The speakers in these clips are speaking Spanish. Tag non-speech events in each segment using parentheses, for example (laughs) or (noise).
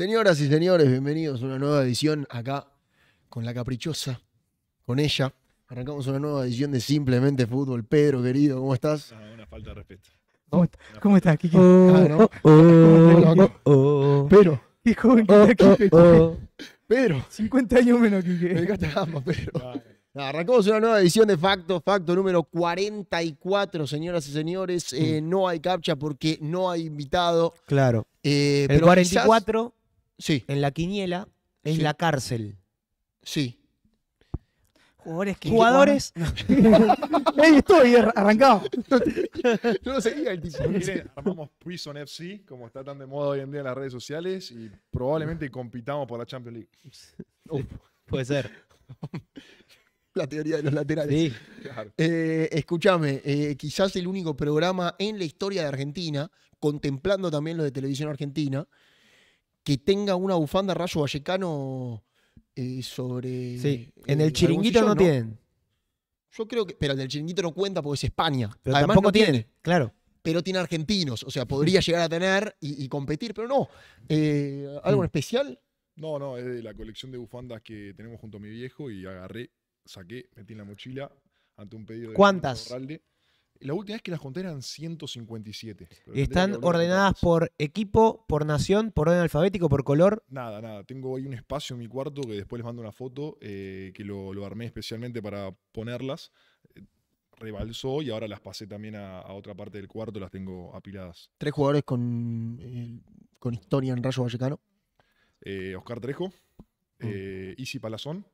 Señoras y señores, bienvenidos a una nueva edición acá con la caprichosa, con ella. Arrancamos una nueva edición de Simplemente Fútbol. Pedro, querido, ¿cómo estás? Ah, una falta de respeto. ¿Cómo, estás, Kiki? Ah, oh, oh, oh, pero. Qué joven está aquí, Pedro. 50 años menos, Kike. Me encanta, pero. Pedro. arrancamos una nueva edición de Facto, Facto número 44, señoras y señores. Eh, mm. no hay captcha porque no hay invitado. Claro. Eh, el 44 Sí. En la quiniela es la cárcel. Sí. Jugadores que. Jugadores. Ahí (laughs) estoy, eh, arrancado. (laughs) Yo no seguía el tipo. armamos Prison FC, como está tan de moda hoy en día en las redes sociales, y probablemente compitamos por la Champions League. Puede ser. (laughs) La teoría de los laterales. Sí. Eh, escúchame, eh, quizás el único programa en la historia de Argentina, contemplando también lo de televisión argentina, que tenga una bufanda Rayo Vallecano eh, sobre. Sí, en el, chiringuito no, tienen. Yo creo que. Pero en el chiringuito no cuenta porque es España. Además, tampoco no tiene, Claro. Pero tiene argentinos. O sea, podría llegar a tener y, competir, pero no. Eh, ¿Algo mm. especial? No, no, es de la colección de bufandas que tenemos junto a mi viejo y agarré, saqué, metí en la mochila ante un pedido de. ¿Cuántas? La última vez que las conté eran 157. están ordenadas por equipo, por nación, por orden alfabético, por color? Nada, nada. Tengo ahí un espacio en mi cuarto que después les mando una foto eh, que lo, armé especialmente para ponerlas. Rebalsó y ahora las pasé también a, otra parte del cuarto, las tengo apiladas. Tres jugadores con, eh, con historia en Rayo Vallecano. Eh, Oscar Trejo, uh Isi Palazón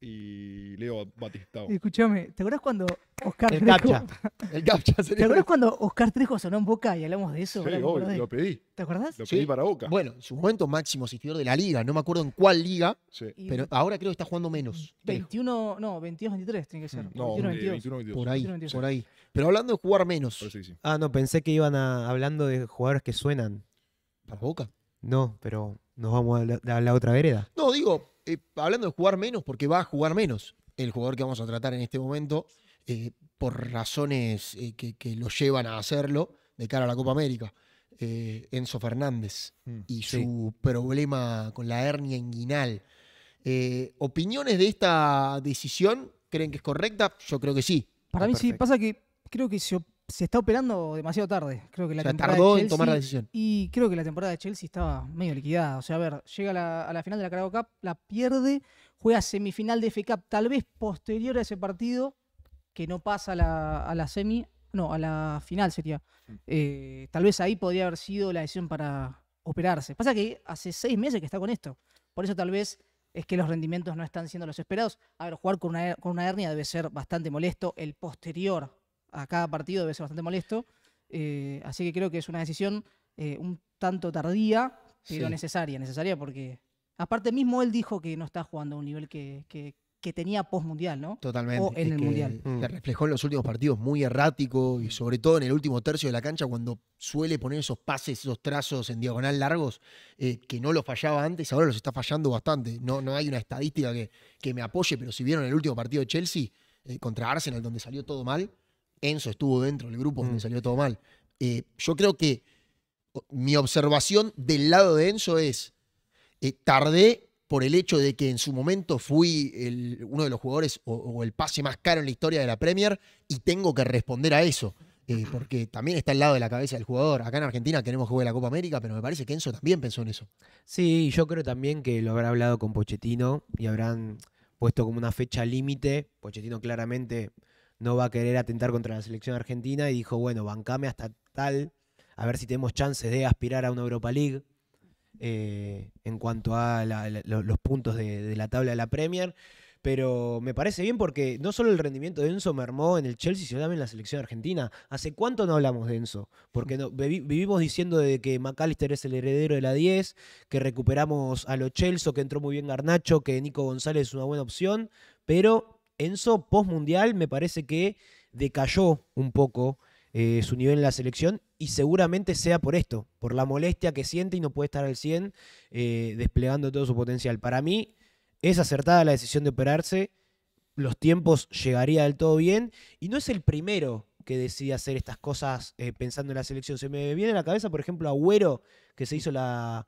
y Leo Batistao. Escúchame, ¿te acuerdas cuando Oscar el Trejo. El gacha. (laughs) ¿Te acuerdas cuando Oscar Trejo sonó en Boca y hablamos de eso? Sí, lo pedí. ¿Te acuerdas? Lo pedí para Boca. Bueno, en su momento máximo asistidor de la liga, no me acuerdo en cuál liga, sí. pero ahora creo que está jugando menos. 21, no, 22, 23 tiene que ser. No, 21, 22. 21, 22. Por ahí, por ahí. Pero hablando de jugar menos. ah, no, pensé que iban a, hablando de jugadores que suenan. ¿Para Boca? No, pero nos vamos a la, a la otra vereda. No, digo, eh, hablando de jugar menos, porque va a jugar menos el jugador que vamos a tratar en este momento, eh, por razones eh, que, lo llevan a hacerlo de cara a la Copa América. Enzo Fernández mm, y su problema con la hernia inguinal. ¿Opiniones de esta decisión? ¿Creen que es correcta? Yo creo que sí. Para ah, mí sí, pasa que creo que se se está operando demasiado tarde. Creo que la temporada tardó de Chelsea, en tomar la decisión. Y creo que la temporada de Chelsea estaba medio liquidada. O sea, a ver, llega a la, final de la Carabao Cup, la pierde, juega semifinal de FCAP, tal vez posterior a ese partido, que no pasa a la, a semi, no, a la final sería. Mm. Eh, tal vez ahí podría haber sido la decisión para operarse. Pasa que hace seis meses que está con esto. Por eso tal vez es que los rendimientos no están siendo los esperados. A ver, jugar con con una hernia debe ser bastante molesto. El posterior a cada partido debe ser bastante molesto. Eh, así que creo que es una decisión eh, un tanto tardía, pero necesaria, necesaria porque aparte mismo él dijo que no está jugando a un nivel que, que, tenía post-mundial, ¿no? Totalmente. O en el mundial. Se mm. reflejó en los últimos partidos muy errático y sobre todo en el último tercio de la cancha cuando suele poner esos pases, esos trazos en diagonal largos, eh, que no los fallaba antes, ahora los está fallando bastante. No, no hay una estadística que, que me apoye, pero si vieron el último partido de Chelsea contra Arsenal donde salió todo mal, Enzo estuvo dentro del grupo donde mm. salió todo mal. Eh, yo creo que mi observación del lado de Enzo es, eh, tardé por el hecho de que en su momento fui uno de los jugadores o, el pase más caro en la historia de la Premier y tengo que responder a eso. Eh, porque también está al lado de la cabeza del jugador. Acá en Argentina queremos jugar la Copa América, pero me parece que Enzo también pensó en eso. Sí, yo creo también que lo habrá hablado con Pochettino y habrán puesto como una fecha límite. Pochettino claramente no va a querer atentar contra la selección argentina y dijo, bueno, bancame hasta tal, a ver si tenemos chances de aspirar a una Europa League eh, en cuanto a los puntos de, la tabla de la Premier pero me parece bien porque no solo el rendimiento de Enzo mermó en el Chelsea, sino también en la selección argentina. ¿Hace cuánto no hablamos de Enzo? Porque vivimos diciendo de que McAllister es el heredero de la 10, que recuperamos a lo Chelsea, que entró muy bien Garnacho, que Nico González es una buena opción, pero Enzo, post-mundial, me parece que decayó un poco eh, su nivel en la selección y seguramente sea por esto, por la molestia que siente y no puede estar al 100 eh, desplegando todo su potencial. Para mí es acertada la decisión de operarse, los tiempos llegaría del todo bien y no es el primero que decide hacer estas cosas eh, pensando en la selección. Se me viene a la cabeza, por ejemplo, Agüero, que se hizo la,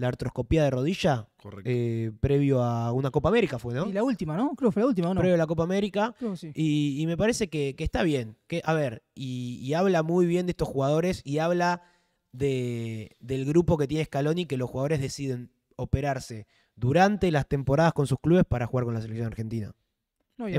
la artroscopía de rodilla. Eh, previo a una Copa América fue, ¿no? Y la última, ¿no? Creo que fue la última, ¿no? Previo a la Copa América. y, me parece que, está bien. Que, a ver, y, habla muy bien de estos jugadores y habla de, del grupo que tiene Scaloni, que los jugadores deciden operarse durante las temporadas con sus clubes para jugar con la selección argentina. No, y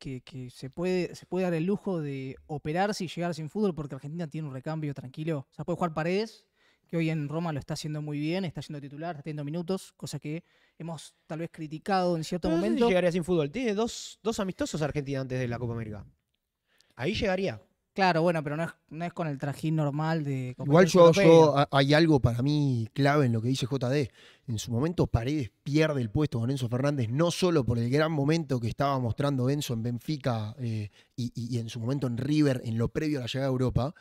que que, se, puede, se puede dar el lujo de operarse y llegar sin fútbol porque Argentina tiene un recambio tranquilo. O sea, puede jugar paredes que hoy en Roma lo está haciendo muy bien, está siendo titular, está teniendo minutos, cosa que hemos tal vez criticado en cierto momento. llegaría sin fútbol. Tiene dos, amistosos Argentina antes de la Copa América. Ahí llegaría. Claro, bueno, pero no es, con el trajín normal de Igual yo, hay algo para mí clave en lo que dice JD. En su momento Paredes pierde el puesto con Enzo Fernández, no solo por el gran momento que estaba mostrando Enzo en Benfica eh, y, y en su momento en River en lo previo a la llegada a Europa,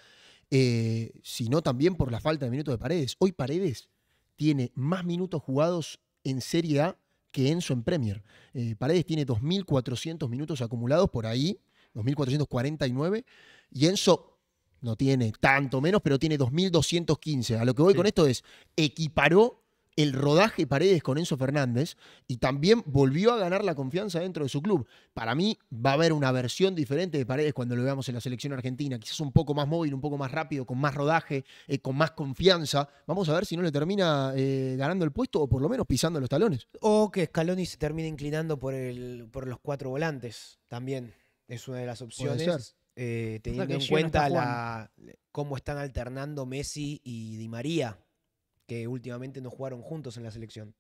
eh, sino también por la falta de minutos de Paredes. Hoy Paredes tiene más minutos jugados en Serie A que Enzo en Premier. Eh, Paredes tiene 2.400 minutos acumulados por ahí, 2.449, y Enzo no tiene tanto menos, pero tiene 2.215. A lo que voy con esto es, equiparó el rodaje Paredes con Enzo Fernández y también volvió a ganar la confianza dentro de su club. Para mí va a haber una versión diferente de Paredes cuando lo veamos en la selección argentina, quizás un poco más móvil, un poco más rápido, con más rodaje, eh, con más confianza. Vamos a ver si no le termina eh, ganando el puesto o por lo menos pisando los talones. O que Scaloni se termine inclinando por, los cuatro volantes también. Es una de las opciones. Eh, teniendo en cuenta la, cómo están alternando Messi y Di María que últimamente no jugaron juntos en la selección.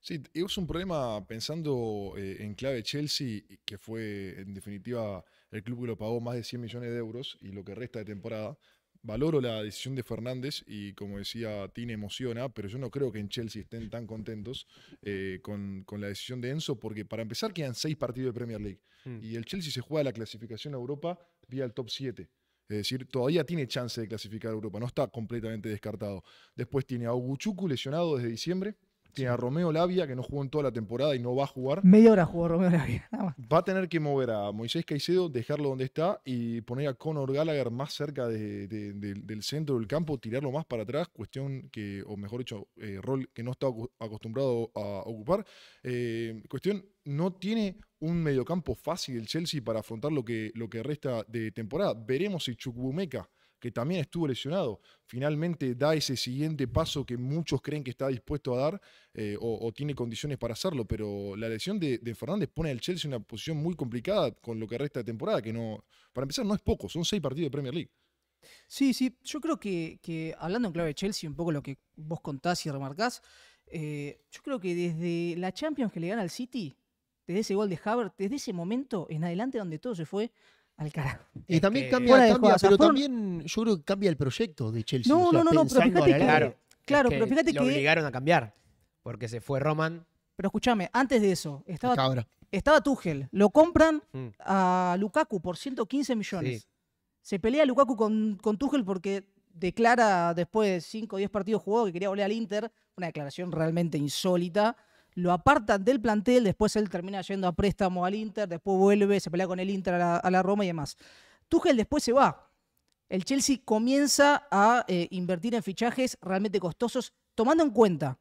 Sí, es un problema pensando eh, en clave Chelsea, que fue en definitiva el club que lo pagó más de 100 millones de euros y lo que resta de temporada. Valoro la decisión de Fernández y como decía Tine emociona, pero yo no creo que en Chelsea estén tan contentos eh, con, la decisión de Enzo, porque para empezar quedan seis partidos de Premier League mm. y el Chelsea se juega la clasificación a Europa vía el top 7. Es decir, todavía tiene chance de clasificar a Europa, no está completamente descartado. Después tiene a Oguchuku, lesionado desde diciembre. Tiene a Romeo Lavia, que no jugó en toda la temporada y no va a jugar. Media hora jugó Romeo Lavia, (laughs) nada más. Va a tener que mover a Moisés Caicedo, dejarlo donde está y poner a Conor Gallagher más cerca del centro del campo, tirarlo más para atrás, cuestión que, o mejor dicho, eh, rol que no está acostumbrado a ocupar. Eh, cuestión no tiene un mediocampo fácil el Chelsea para afrontar lo que, lo que resta de temporada. Veremos si Chukwumeka, que también estuvo lesionado, finalmente da ese siguiente paso que muchos creen que está dispuesto a dar eh, o, tiene condiciones para hacerlo. Pero la lesión de, Fernández pone al Chelsea en una posición muy complicada con lo que resta de temporada, que no, para empezar, no es poco, son seis partidos de Premier League. Sí, sí, yo creo que, hablando en clave de Chelsea, un poco lo que vos contás y remarcás, eh, yo creo que desde la Champions que le gana al City, desde ese gol de Havertz, desde ese momento en adelante donde todo se fue al carajo. Y también este, cambia, pero también yo creo que cambia el proyecto de Chelsea. No, no, no, pero fíjate que, claro, claro pero fíjate lo obligaron a cambiar porque se fue Roman. Pero escúchame, antes de eso estaba estaba Tuchel, lo compran mm. a Lukaku por 115 millones. Se pelea Lukaku con, con Tuchel porque declara después de 5 o 10 partidos jugados que quería volver al Inter, una declaración realmente insólita lo apartan del plantel, después él termina yendo a préstamo al Inter, después vuelve, se pelea con el Inter a la, Roma y demás. Tuchel después se va. El Chelsea comienza a eh, invertir en fichajes realmente costosos, tomando en cuenta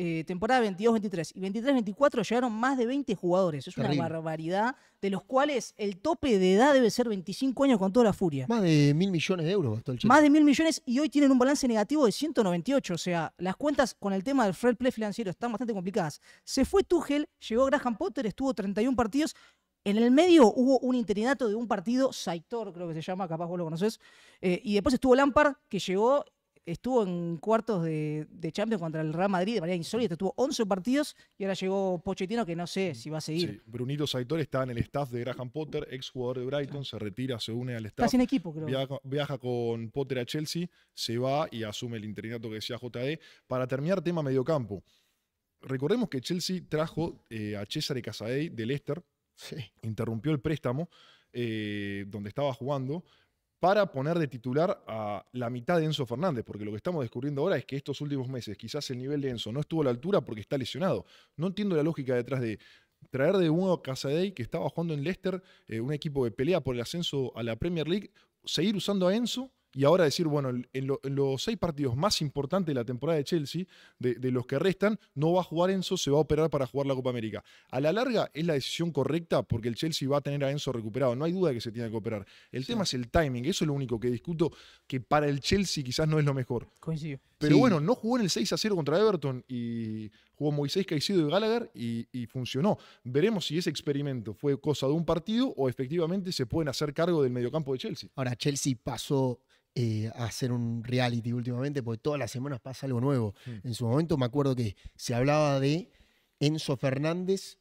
eh, temporada 22-23 y 23-24 llegaron más de 20 jugadores. Es una barbaridad, de los cuales el tope de edad debe ser 25 años con toda la furia. Más de mil millones de euros Más de mil millones y hoy tienen un balance negativo de 198. O sea, las cuentas con el tema del Fred Play financiero están bastante complicadas. Se fue Tuchel, llegó Graham Potter, estuvo 31 partidos. En el medio hubo un interinato de un partido, Saitor creo que se llama, capaz vos lo conoces. Eh, y después estuvo Lampard, que llegó estuvo en cuartos de, Champions contra el Real Madrid de manera insólita, estuvo 11 partidos y ahora llegó Pochettino que no sé mm, si va a seguir. Brunito Saitor está en el staff de Graham Potter, ex jugador de Brighton, se retira, se une al staff. Está sin equipo, creo. Viaja, con Potter a Chelsea, se va y asume el interinato que decía JD. Para terminar, tema mediocampo. Recordemos que Chelsea trajo eh, a Cesare Casadei del Leicester, interrumpió el préstamo eh, donde estaba jugando, para poner de titular a la mitad de Enzo Fernández, porque lo que estamos descubriendo ahora es que estos últimos meses quizás el nivel de Enzo no estuvo a la altura porque está lesionado. No entiendo la lógica detrás de traer de uno a Casadei, que estaba jugando en Leicester, eh, un equipo que pelea por el ascenso a la Premier League, seguir usando a Enzo y ahora decir, bueno, en, los seis partidos más importantes de la temporada de Chelsea, de, los que restan, no va a jugar Enzo, se va a operar para jugar la Copa América. A la larga es la decisión correcta porque el Chelsea va a tener a Enzo recuperado, no hay duda de que se tiene que operar. El tema es el timing, eso es lo único que discuto, que para el Chelsea quizás no es lo mejor. Coincido. Pero bueno, no jugó en el 6 a 0 contra Everton y jugó Moisés Caicedo y Gallagher y, funcionó. Veremos si ese experimento fue cosa de un partido o efectivamente se pueden hacer cargo del mediocampo de Chelsea. Ahora, Chelsea pasó eh, a hacer un reality últimamente porque todas las semanas pasa algo nuevo. Hmm. En su momento me acuerdo que se hablaba de Enzo Fernández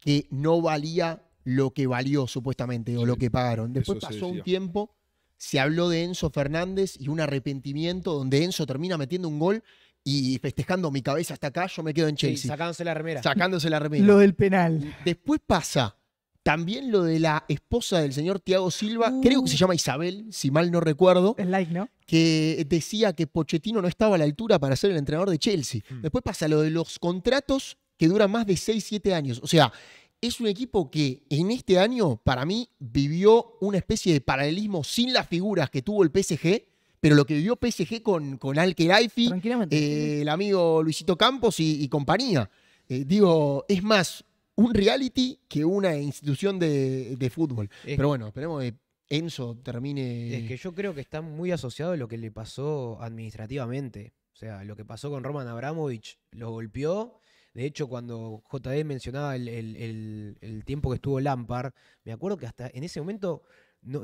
que no valía lo que valió supuestamente o lo que pagaron. Después pasó un tiempo se habló de Enzo Fernández y un arrepentimiento donde Enzo termina metiendo un gol y festejando mi cabeza hasta acá, yo me quedo en Chelsea. sacándose la remera. Sacándose la remera. Lo del penal. Mm, después pasa también lo de la esposa del señor Tiago Silva, creo que se uh. llama Isabel, si mal no recuerdo. El like, ¿no? Que decía que Pochettino no estaba a la altura para ser el entrenador de Chelsea. Mm. Después pasa lo de los contratos que duran más de 6, 7 años. O sea, es un equipo que en este año, para mí, vivió una especie de paralelismo sin las figuras que tuvo el PSG, pero lo que vivió PSG con, con Al eh, el amigo Luisito Campos y, compañía. Eh, digo, es más un reality que una institución de, fútbol. pero bueno, esperemos que Enzo termine. Es que yo creo que está muy asociado a lo que le pasó administrativamente. O sea, lo que pasó con Roman Abramovich lo golpeó de hecho, cuando JD mencionaba el, tiempo que estuvo Lampard, me acuerdo que hasta en ese momento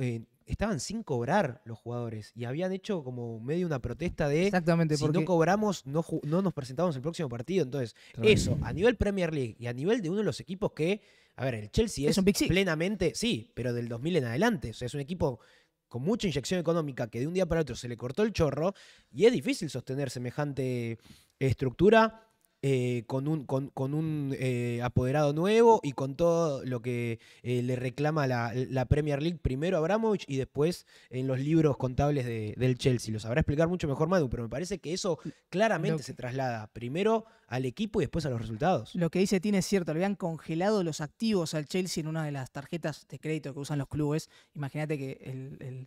eh, estaban sin cobrar los jugadores y habían hecho como medio una protesta de Exactamente, si no cobramos no, no nos presentamos el próximo partido. Entonces, eso a nivel Premier League y a nivel de uno de los equipos que, a ver, el Chelsea es, un plenamente, sí, pero del 2000 en adelante, o sea, es un equipo con mucha inyección económica que de un día para otro se le cortó el chorro y es difícil sostener semejante estructura eh, con un, con, un eh, apoderado nuevo y con todo lo que eh, le reclama la, Premier League, primero a Abramovich y después en los libros contables del Chelsea. Lo sabrá explicar mucho mejor Madu, pero me parece que eso claramente se traslada primero al equipo y después a los resultados. Lo que dice tiene es cierto, le habían congelado los activos al Chelsea en una de las tarjetas de crédito que usan los clubes. Imagínate que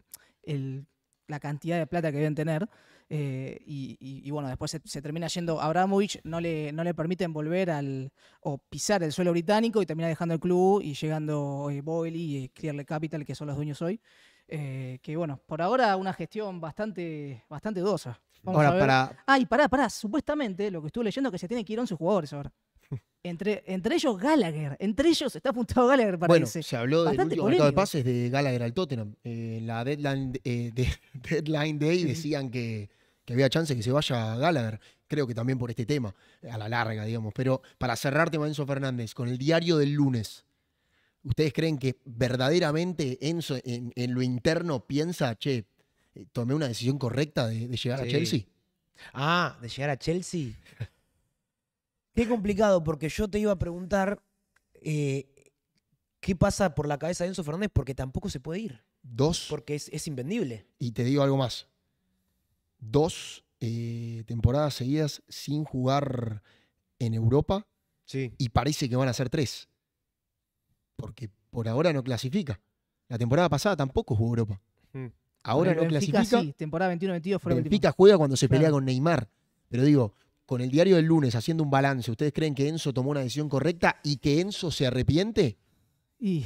la cantidad de plata que deben tener. Eh, y, bueno, después se, termina yendo. Abramovich no le, no le permiten volver al o pisar el suelo británico y termina dejando el club y llegando eh, Boyle y eh, Clearle Capital, que son los dueños hoy. que bueno, por ahora una gestión bastante, bastante dudosa. Vamos ahora, a ver. para. Ah, pará, pará. Supuestamente lo que estuve leyendo es que se tienen que ir 11 jugadores ahora. (laughs) Entre, entre ellos Gallagher. Entre ellos está apuntado Gallagher para bueno, Se habló del último de pases de Gallagher al Tottenham. En la deadline, (laughs) deadline Day decían que que había chance que se vaya a Gallagher, creo que también por este tema, a la larga, digamos. Pero para cerrarte, Enzo Fernández, con el diario del lunes, ¿ustedes creen que verdaderamente Enzo en, lo interno piensa, che, eh, tomé una decisión correcta de, llegar a Chelsea? Ah, de llegar a Chelsea. Qué complicado, porque yo te iba a preguntar eh, qué pasa por la cabeza de Enzo Fernández, porque tampoco se puede ir. Dos. Porque es, es invendible. Y te digo algo más dos eh, temporadas seguidas sin jugar en Europa. Y parece que van a ser tres. Porque por ahora no clasifica. La temporada pasada tampoco jugó Europa. Mm. Ahora no clasifica. Sí, temporada 21-22 fue Pita juega cuando se pelea con Neymar. Pero digo, con el diario del lunes haciendo un balance, ¿ustedes creen que Enzo tomó una decisión correcta y que Enzo se arrepiente?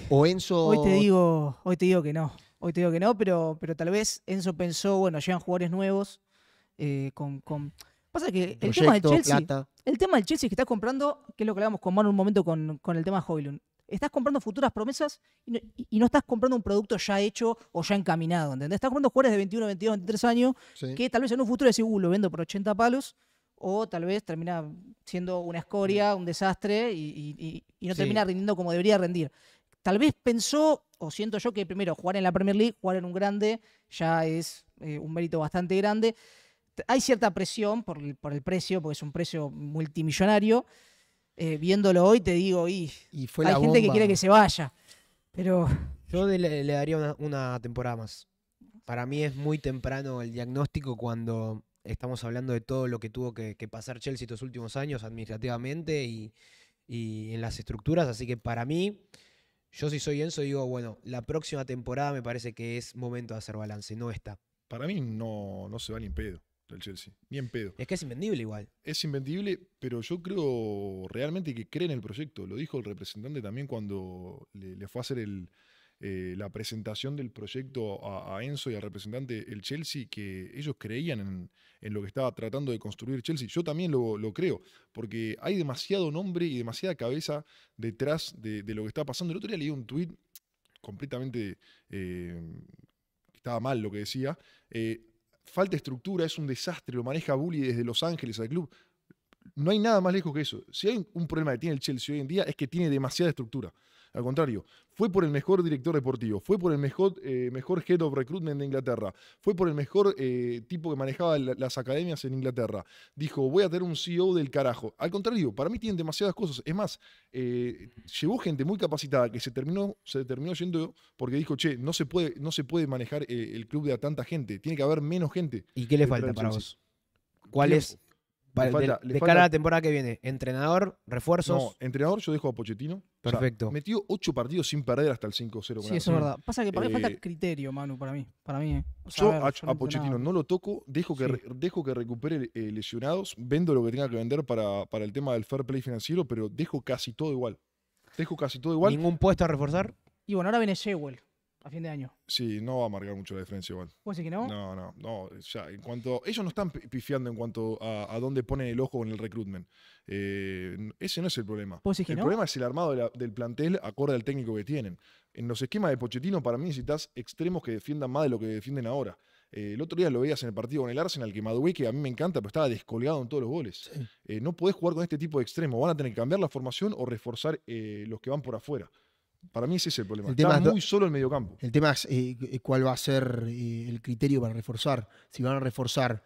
¿O Enzo.? Hoy te digo, hoy te digo que no. Hoy te digo que no, pero, pero tal vez Enzo pensó, bueno, llegan jugadores nuevos eh, con, Pasa que el tema del Chelsea. El tema del Chelsea es que estás comprando, que es lo que hablábamos con Manu un momento con, el tema Hoylund. Estás comprando futuras promesas y no, estás comprando un producto ya hecho o ya encaminado, ¿entendés? Estás comprando jugadores de 21, 22, 23 años que tal vez en un futuro decís, uh, lo vendo por 80 palos o tal vez termina siendo una escoria, un desastre y, no termina rindiendo como debería rendir. Tal vez pensó, o siento yo que primero jugar en la Premier League, jugar en un grande, ya es eh, un mérito bastante grande. Hay cierta presión por el, precio, porque es un precio multimillonario. Eh, viéndolo hoy te digo, y, hay la gente que quiere que se vaya. Pero. Yo le, daría una, temporada más. Para mí es muy temprano el diagnóstico cuando estamos hablando de todo lo que tuvo que, pasar Chelsea estos últimos años administrativamente y, en las estructuras. Así que para mí, yo si soy Enzo digo, bueno, la próxima temporada me parece que es momento de hacer balance, no está. Para mí no, no se va ni en pedo el Chelsea, ni en pedo. Es que es invendible igual. Es invendible, pero yo creo realmente que cree en el proyecto. Lo dijo el representante también cuando le, fue a hacer eh, la presentación del proyecto a, a, Enzo y al representante el Chelsea, que ellos creían en, en lo que estaba tratando de construir Chelsea. Yo también lo, creo, porque hay demasiado nombre y demasiada cabeza detrás de, lo que está pasando. El otro día leí un tuit completamente... Eh, estaba mal lo que decía. Eh, falta estructura, es un desastre, lo maneja Bully desde Los Ángeles al club. No hay nada más lejos que eso. Si hay un problema que tiene el Chelsea hoy en día es que tiene demasiada estructura. Al contrario, fue por el mejor director deportivo, fue por el mejor, eh, mejor head of recruitment de Inglaterra, fue por el mejor eh, tipo que manejaba las academias en Inglaterra. Dijo, voy a tener un CEO del carajo. Al contrario, para mí tienen demasiadas cosas. Es más, eh, llevó gente muy capacitada que se terminó, se terminó yendo porque dijo, che, no se puede, no se puede manejar el club de a tanta gente, tiene que haber menos gente. ¿Y qué le falta para vos? ¿Cuál es, de, de cara a la temporada que viene, entrenador, refuerzos. No, entrenador yo dejo a Pochettino. Perfecto. metió ocho partidos sin perder hasta el 5-0. Sí, eso es mm. verdad. Pasa que para mí falta eh, criterio, Manu, para mí. Para mí eh. yo, a, Pochettino no lo toco, dejo que, dejo que recupere eh, lesionados, vendo lo que tenga que vender para, para, el tema del fair play financiero, pero dejo casi todo igual. Dejo casi todo igual. ¿Ningún puesto a reforzar? Y bueno, ahora viene Shewell a fin de año. Sí, no va a marcar mucho la diferencia igual. pues decís que no? No, no, no. en cuanto, ellos no están pifiando en cuanto a, a dónde ponen el ojo en el recruitment. Eh, ese no es el problema. el problema es el armado del plantel acorde al técnico que tienen. En los esquemas de Pochettino, para mí necesitas extremos que defiendan más de lo que defienden ahora. Eh, el otro día lo veías en el partido con el Arsenal, que madueque a mí me encanta, pero estaba descolgado en todos los goles. Eh, no podés jugar con este tipo de extremos. Van a tener que cambiar la formación o reforzar los que van por afuera. Para mí ese es el problema. El Está es muy solo el mediocampo. El tema es eh, eh, cuál va a ser eh, el criterio para reforzar. Si van a reforzar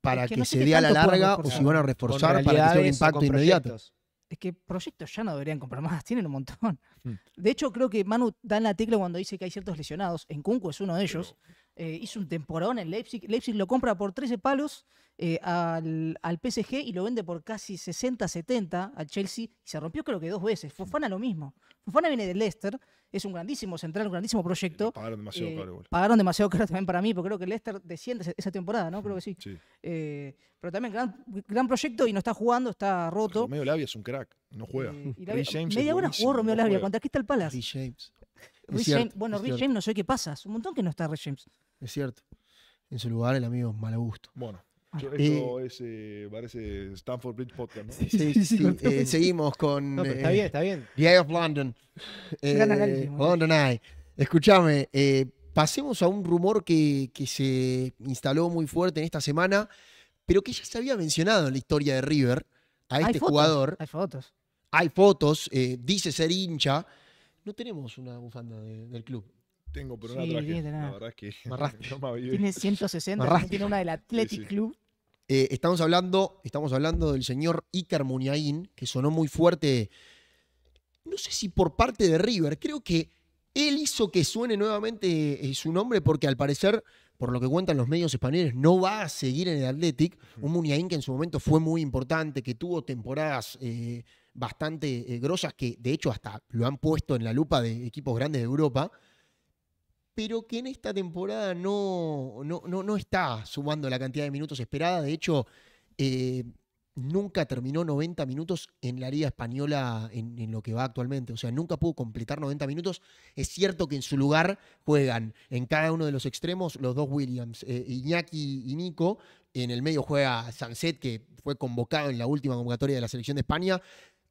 para que, se dé a la larga o si van a reforzar para que sea un impacto inmediato. Es que proyectos ya no deberían comprar más, (laughs) tienen un montón. Mm. De hecho, creo que Manu da la tecla cuando dice que hay ciertos lesionados. En es uno de ellos. Eh, hizo un temporón en Leipzig. Leipzig lo compra por 13 palos eh, al, al, PSG y lo vende por casi 60, 70 al Chelsea. Y se rompió creo que dos veces. Fofana lo mismo. Fofana viene de Leicester. Es un grandísimo central, un grandísimo proyecto. Pagaron demasiado caro. Eh, pagaron demasiado caro también para mí, porque creo que Leicester desciende esa temporada, ¿no? Creo que sí. pero también gran, gran proyecto y no está jugando, está roto. Romeo Labia es un crack. No juega. James media hora jugó Romeo Labia Lavia. aquí está el Palace? bueno, Rich James no sé qué pasa. un montón que no está Rich James es cierto. En su lugar, el amigo Malagusto. Bueno. Ah. Yo, eso parece Stanford Bridge Podcast, ¿no? Sí, sí, sí. Eh, seguimos con. está eh, bien, está bien. The Eye of London. Eh, London Eye. Escúchame, pasemos a un rumor que, se instaló muy fuerte en esta semana, pero que ya se había mencionado en la historia de River a este jugador. Hay fotos. Hay fotos, dice ser hincha. No tenemos una bufanda del club tengo, pero la verdad que (laughs) Tiene 160, tiene una del Athletic Club. Eh, estamos, hablando, estamos hablando del señor Iker Muniain, que sonó muy fuerte, no sé si por parte de River, creo que él hizo que suene nuevamente eh, su nombre porque al parecer, por lo que cuentan los medios españoles, no va a seguir en el Athletic. Un Muniain que en su momento fue muy importante, que tuvo temporadas eh, bastante grosas, que de hecho hasta lo han puesto en la lupa de equipos grandes de Europa pero que en esta temporada no, no, no, está sumando la cantidad de minutos esperada. De hecho, eh, nunca terminó 90 minutos en la Liga Española en, lo que va actualmente. O sea, nunca pudo completar 90 minutos. Es cierto que en su lugar juegan en cada uno de los extremos los dos Williams, eh, Iñaki y Nico. En el medio juega Sanset, que fue convocado en la última convocatoria de la selección de España.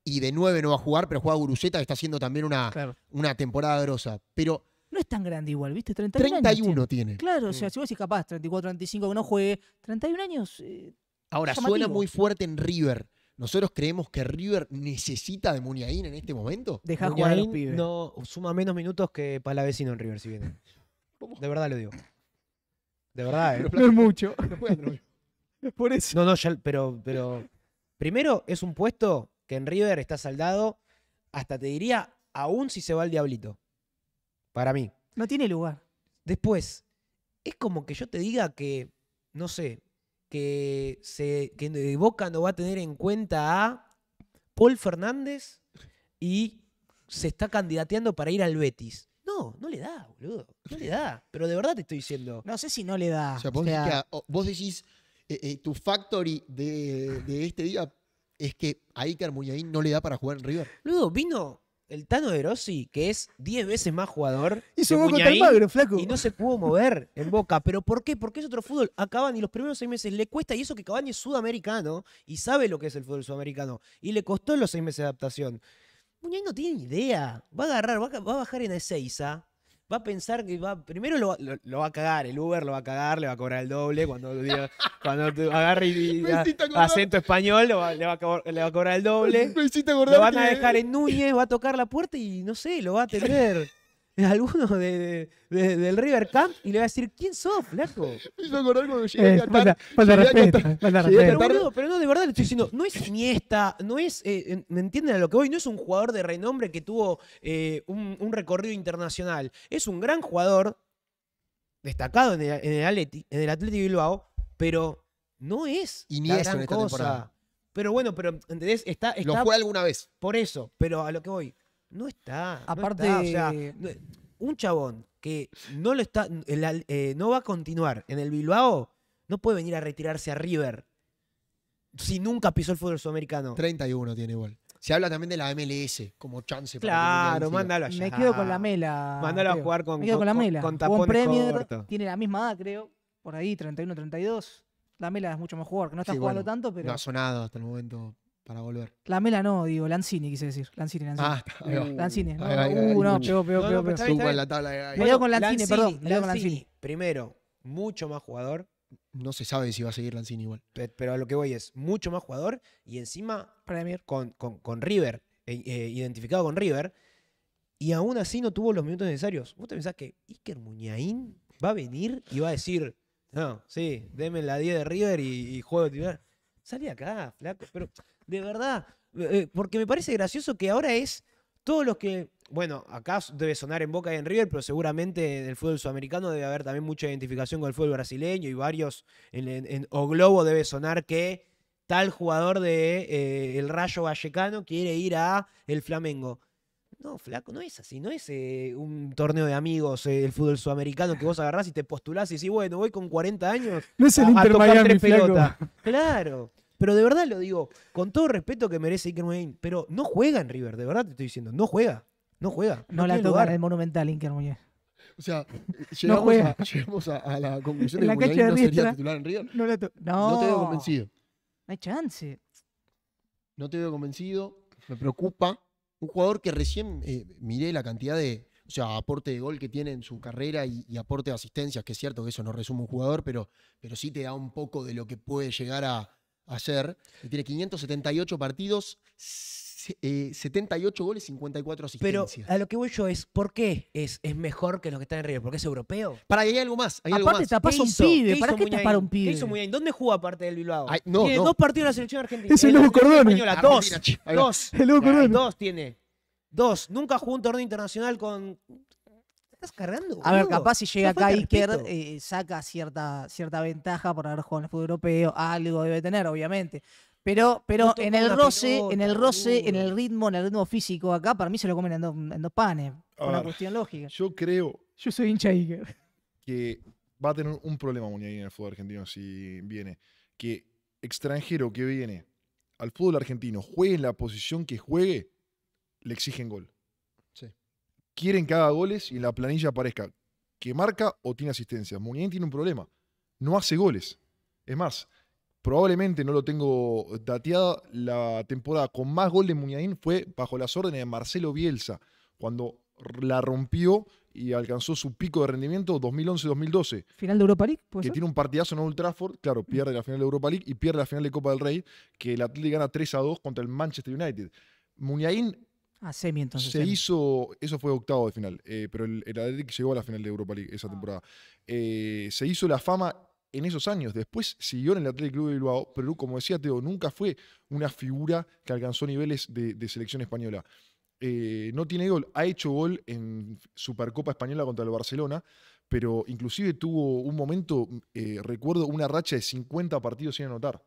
Y de nueve no va a jugar, pero juega Guruceta, que está haciendo también una, una temporada grosa. Pero no es tan grande igual, ¿viste? 31, 31 años tiene. Claro, o sea, mm. si vos capaz, 34, 35 que no juegue, 31 años. Eh, Ahora, suena muy fuerte en River. ¿Nosotros creemos que River necesita de Muniain en este momento? Deja jugar a los pibes. No, suma menos minutos que Palavecino en River, si viene. De verdad lo digo. De verdad, eh. (laughs) No es mucho. Es (laughs) Por eso. No, no, pero, pero. Primero, es un puesto que en River está saldado, hasta te diría, aún si se va el Diablito para mí. No tiene lugar. Después, es como que yo te diga que, no sé, que, se, que Boca no va a tener en cuenta a Paul Fernández y se está candidateando para ir al Betis. No, no le da, boludo. No le da. Pero de verdad te estoy diciendo. No sé si no le da. O sea, vos, decís, eh, eh, tu factory de, este día es que a Iker Muñain no le da para jugar en River. Boludo, vino el Tano de Rossi, que es 10 veces más jugador. Hizo un contra el magro, flaco. Y no se pudo mover en boca. ¿Pero por qué? Porque es otro fútbol. A Cavani los primeros seis meses le cuesta, y eso que Cavani es sudamericano y sabe lo que es el fútbol sudamericano. Y le costó los seis meses de adaptación. Muñay no tiene idea. Va a agarrar, va a, va a bajar en Ezeiza va a pensar que va. Primero lo, va a cagar, el Uber lo va a cagar, le va a cobrar el doble. Cuando, (laughs) cuando agarre y, acento español, le, va a cobrar, el doble. lo van a dejar en Núñez, va a tocar la puerta y no sé, lo va a atender. (laughs) alguno de, del River Camp y le va a decir, ¿quién sos, flaco? Me acordar cuando llegué eh, a Qatar. Eh, falta, respeto, Pero, pero, no, de verdad le estoy diciendo, no es Iniesta, no es, eh, ¿me entienden a lo que voy? No es un jugador de renombre que tuvo eh, un, un, recorrido internacional. Es un gran jugador, destacado en el, en Atleti, en el Atleti Bilbao, pero no es Iniesta la gran en esta cosa. Temporada. Pero bueno, pero ¿entendés? Está, está, lo fue alguna vez. Por eso, pero a lo que voy no está. Aparte, un chabón que no lo está, eh, no va a continuar en el Bilbao, no puede venir a retirarse a River si nunca pisó el fútbol sudamericano. 31 tiene igual. Se habla también de la MLS como chance claro, mándalo allá. Me quedo con la mela. Mándalo a jugar con, con, tiene la misma edad, creo. Por ahí, 31, 32. La mela es mucho mejor, que no está jugando tanto, pero. No ha sonado hasta el momento para volver. La mela no, digo, Lanzini quise decir. Lanzini, Lanzini. Ah, no. Uh, Lanzini. No, uh, no, pegó, Me con Lanzini, perdón. Me con Lanzini. Primero, mucho más jugador. No se sabe si va a seguir Lanzini igual. Pero, a lo que voy es, mucho más jugador y encima Premier. Con, con, River, e, eh, identificado con River, y aún así no tuvo los minutos necesarios. ¿Vos te pensás que Iker Muñaín va a venir y va a decir, no, sí, deme la 10 de River y, juego juego titular? Salí acá, flaco. Pero de verdad. Eh, eh, porque me parece gracioso que ahora es todos los que. Bueno, acá debe sonar en Boca y en River, pero seguramente en el fútbol sudamericano debe haber también mucha identificación con el fútbol brasileño y varios. En, O Globo debe sonar que tal jugador de eh, el Rayo Vallecano quiere ir a el Flamengo. No, flaco, no es así, no es un torneo de amigos el fútbol sudamericano que vos agarrás y te postulás y decís, bueno, voy con 40 años no es el a Claro. Pero de verdad lo digo, con todo respeto que merece Iker Muñoz, pero no juega en River, de verdad te estoy diciendo, no juega. No juega. No, la toca en el Monumental, Iker Muñoz. O sea, (laughs) llegamos, a, la conclusión de que no sería titular en River. No, la no te veo convencido. No hay chance. No te veo convencido. Me preocupa. Un jugador que recién eh, miré la cantidad de, o sea, aporte de gol que tiene en su carrera y, aporte de asistencias, que es cierto que eso no resume un jugador, pero, pero sí te da un poco de lo que puede llegar a, ayer, y tiene 578 partidos, 78 eh, goles, 54 asistencias. Pero a lo que voy yo es, ¿por qué es, es mejor que los que están en River? ¿Porque es europeo? Para ahí hay algo más. Hay aparte, algo más. un pibe. ¿Para qué tapar un pibe? ¿Qué muy ¿Dónde juega aparte del Bilbao? no, tiene dos partidos en la selección argentina. Es el Lobo Cordón. Dos. Dos. El Lobo Cordón. Dos tiene. Dos. Nunca jugó un torneo internacional con estás cargando? A ver, capaz si llega acá Iker, eh, saca cierta, cierta ventaja por haber jugado en el fútbol europeo, algo debe tener, obviamente. Pero, pero en el roce, en el roce, en el ritmo, en el ritmo físico acá, para mí se lo comen en, dos panes. una cuestión lógica. Yo creo. Yo soy hincha Iker. Que va a tener un problema Muñain en el fútbol argentino si viene. Que extranjero que viene al fútbol argentino, juegue en la posición que juegue, le exigen gol quieren que haga goles y en la planilla aparezca que marca o tiene asistencia. Muñain tiene un problema, no hace goles. Es más, probablemente no lo tengo dateada, la temporada con más goles de Muniain fue bajo las órdenes de Marcelo Bielsa, cuando la rompió y alcanzó su pico de rendimiento 2011-2012. Final de Europa League, Que tiene un partidazo en Old Trafford, claro, mm. pierde la final de Europa League y pierde la final de Copa del Rey, que el Atlético gana 3 a 2 contra el Manchester United. Muñain Ah, Se hizo, eso fue octavo de final, eh, pero el, Atlético llegó a la final de Europa League esa ah. temporada. Eh, se hizo la fama en esos años. Después siguió en el Atlético Club de Bilbao, pero como decía Teo, nunca fue una figura que alcanzó niveles de, selección española. Eh, no tiene gol, ha hecho gol en Supercopa Española contra el Barcelona, pero inclusive tuvo un momento, recuerdo, una racha de 50 partidos sin anotar.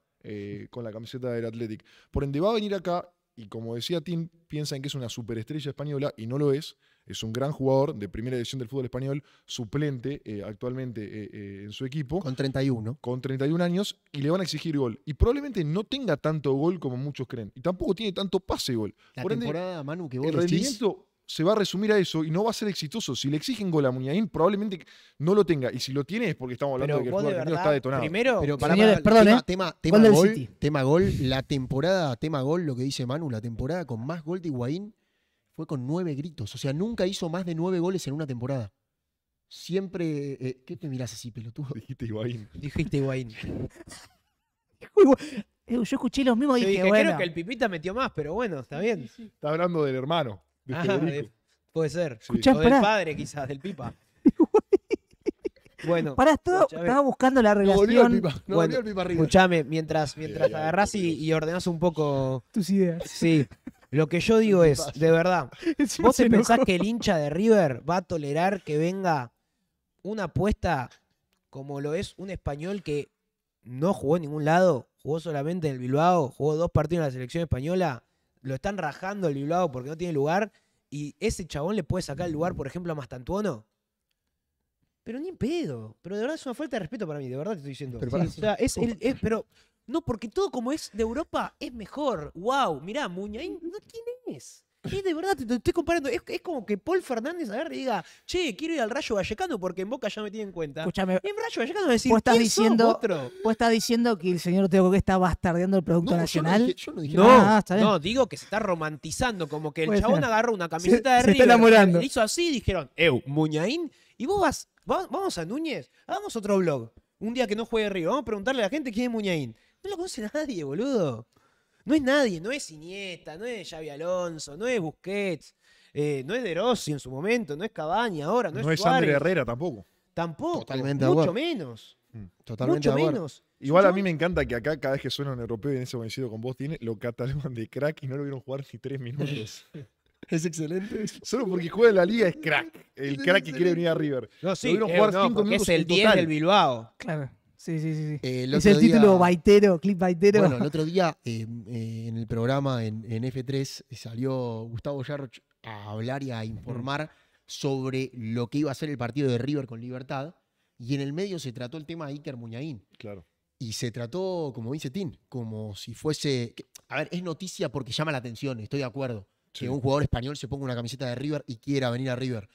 con la camiseta del Athletic. Por ende, va a venir acá y como decía Tim, piensa en que es una superestrella española y no lo es. Es un gran jugador de primera edición del fútbol español, suplente eh, actualmente eh, eh, en su equipo. Con 31. Con 31 años y le van a exigir gol. Y probablemente no tenga tanto gol como muchos creen. Y tampoco tiene tanto pase gol. La temporada, Manu, que vos el rendimiento se va a resumir a eso y no va a ser exitoso. Si le exigen gol a Muñain, probablemente no lo tenga. Y si lo tiene es porque estamos hablando de que el jugador está detonado. Primero, Pero para, mí ¿eh? tema, gol, tema gol, la temporada, tema gol, lo que dice Manu, la temporada con más gol de Higuaín fue con nueve gritos. O sea, nunca hizo más de nueve goles en una temporada. Siempre. Eh, eh, ¿Qué te mirás así, pelotudo? Dijiste Higuaín. Dijiste Higuaín. (laughs) Yo escuché los mismos y dije, bueno. Creo que el Pipita metió más, pero bueno, está bien. Está hablando del hermano puede ser. padre, quizás, del pipa. (laughs) bueno. Para todo, estaba buscando la relación. Escuchame, mientras, mientras y, ordenas un poco. Tus ideas. Sí. Lo que yo (laughs) digo es, de verdad, (laughs) ¿vos te pensás que el hincha de River va a tolerar que venga una apuesta como lo es un español que no jugó en ningún lado, jugó solamente en el Bilbao, jugó dos partidos en la selección española, lo están rajando el Bilbao porque no tiene lugar. Y ese chabón le puede sacar el lugar, por ejemplo, a Mastantuono. Pero ni en pedo. Pero de verdad es una falta de respeto para mí, de verdad te estoy diciendo. Pero, no, porque todo como es de Europa es mejor. ¡Wow! Mirá, Muñain no quién es. Es de verdad, te estoy comparando. Es, como que Paul Fernández a ver, diga, che, quiero ir al Rayo Vallecano porque en Boca ya me tienen en cuenta. Escúchame. En Rayo Vallecano me estás diciendo, otro? ¿Vos estás diciendo que el señor Teo que está bastardeando el Producto Nacional? Yo no, dije, no, digo que se está romantizando, como que el chabón agarró una camiseta de se está enamorando. hizo así y dijeron, eu, Muñaín, y vos vas, vamos a Núñez, hagamos otro blog. Un día que no juegue río. vamos a preguntarle a la gente quién es Muñaín. No lo conoce nadie, boludo. No es nadie, no es Iniesta, no es Xavi Alonso, no es Busquets, eh, no es De Rossi en su momento, no es Cabaña ahora, no, no es André Herrera tampoco. Tampoco, Totalmente mucho menos. Mm, totalmente mucho menos. Igual a mí me encanta que acá cada vez que suena un europeo y en ese vencido con vos tiene, lo catalogan de crack y no lo vieron jugar ni tres minutos. (laughs) Es excelente. Solo porque juega en la liga es crack. El crack que quiere venir a River. No, sí, lo vieron eh, jugar cinco minutos es el 10 del Bilbao. Claro. Sí, sí, sí. Eh, es el título baitero, clip baitero. Bueno, el (laughs) otro día eh, eh, en el programa en, en, F3 salió Gustavo Yarroch a hablar y a informar sobre lo que iba a ser el partido de River con Libertad. Y en el medio se trató el tema de Iker Muñaín. Claro. Y se trató, como dice como si fuese. A ver, es noticia porque llama la atención, estoy de acuerdo. Que un jugador español se ponga una camiseta de River y quiera venir a River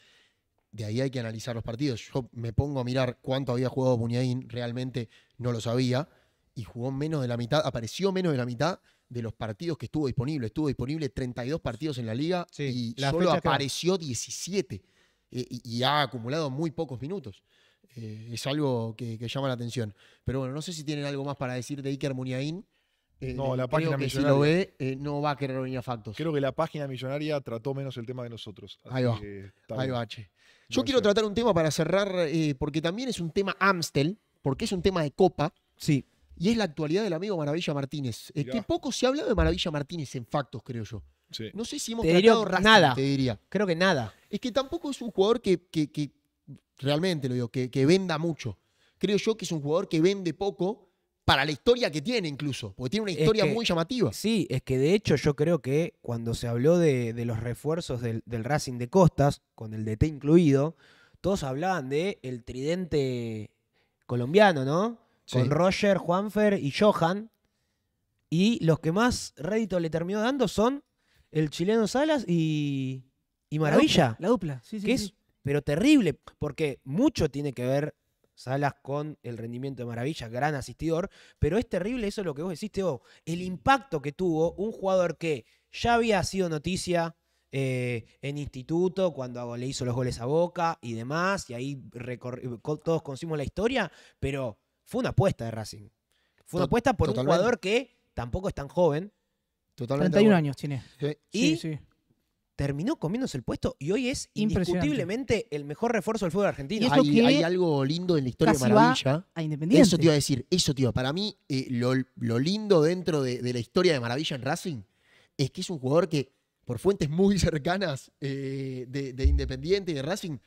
de ahí hay que analizar los partidos. Yo me pongo a mirar cuánto había jugado Muñahín. realmente no lo sabía, y jugó menos de la mitad, apareció menos de la mitad de los partidos que estuvo disponible. Estuvo disponible 32 partidos en la liga y solo apareció 17 eh, y, ha acumulado muy pocos minutos. Eh, es algo que, llama la atención. Pero bueno, no sé si tienen algo más para decir de Iker Muniain. Eh, no, la página que millonaria. Si lo ve, no va a querer venir a Factos. Creo que la página millonaria trató menos el tema de nosotros. Ahí va. ahí va, che. Yo quiero tratar un tema para cerrar, eh, porque también es un tema Amstel, porque es un tema de copa. Sí. Y es la actualidad del amigo Maravilla Martínez. Es que poco se ha hablado de Maravilla Martínez en factos, creo yo. No sé si hemos tratado nada. Te diría. Creo que nada. Es que tampoco es un jugador que, realmente lo digo, que, venda mucho. Creo yo que es un jugador que vende poco para la historia que tiene incluso, porque tiene una historia muy llamativa. Sí, es que de hecho yo creo que cuando se habló de, los refuerzos del, Racing de Costas, con el DT incluido, todos hablaban de el tridente colombiano, ¿no? Con Roger, Juanfer y Johan. Y los que más rédito le terminó dando son el chileno Salas y, Maravilla. La dupla, sí, sí. pero terrible, porque mucho tiene que ver Salas con el rendimiento de maravilla, gran asistidor, pero es terrible eso lo que vos decís, vos. el impacto que tuvo un jugador que ya había sido noticia eh, en instituto, cuando le hizo los goles a Boca y demás, y ahí todos conocimos la historia, pero fue una apuesta de Racing. Fue una apuesta por un jugador que tampoco es tan joven. Totalmente 31 años tiene. Eh, sí, sí terminó comiéndose el puesto y hoy es indiscutiblemente el mejor refuerzo del fútbol argentino. Hay, algo lindo en la historia de Maravilla. Eso te iba a decir, eso tío Para mí, eh, lo, lindo dentro de, la historia de Maravilla en Racing es que es un jugador que, por fuentes muy (laughs) cercanas eh, de Independiente y de Racing,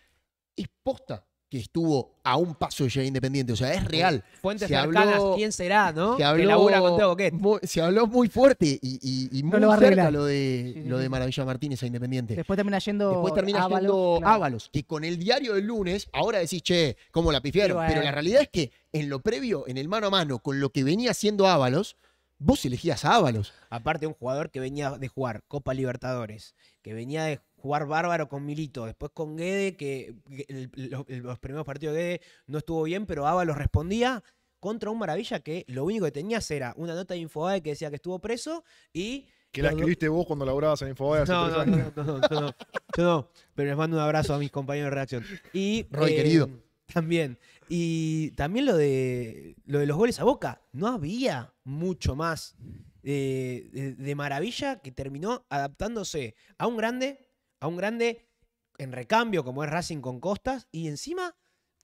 es posta que estuvo a un paso ya Independiente. O sea, es real. Fuentes se cercanas, ¿quién será, no? que labura con se habló muy fuerte y, muy lo cerca lo de, Maravilla Martínez a Independiente. Después termina yendo Después termina Ábalos, yendo Ábalos, que con el diario del lunes, ahora decís, che, cómo la pifiaron. Pero, la realidad es que en lo previo, en el mano a mano, con lo que venía haciendo Ábalos, vos elegías a Ábalos. Aparte, un jugador que venía de jugar Copa Libertadores, que venía de jugar bárbaro con Milito. Después con Guede, que los, primeros partidos de Guede no estuvo bien, pero Ábalos respondía contra un Maravilla que lo único que tenías era una nota de Infobae que decía que estuvo preso y... Que la escribiste vos cuando laburabas en Infobae no, no, no, no, yo no, Pero les mando un abrazo a mis compañeros de reacción. Y, Roy, querido. Em, también. Y también lo de, los goles a boca. No había mucho más eh, de maravilla que terminó adaptándose a un grande a un grande en recambio como es Racing con Costas y encima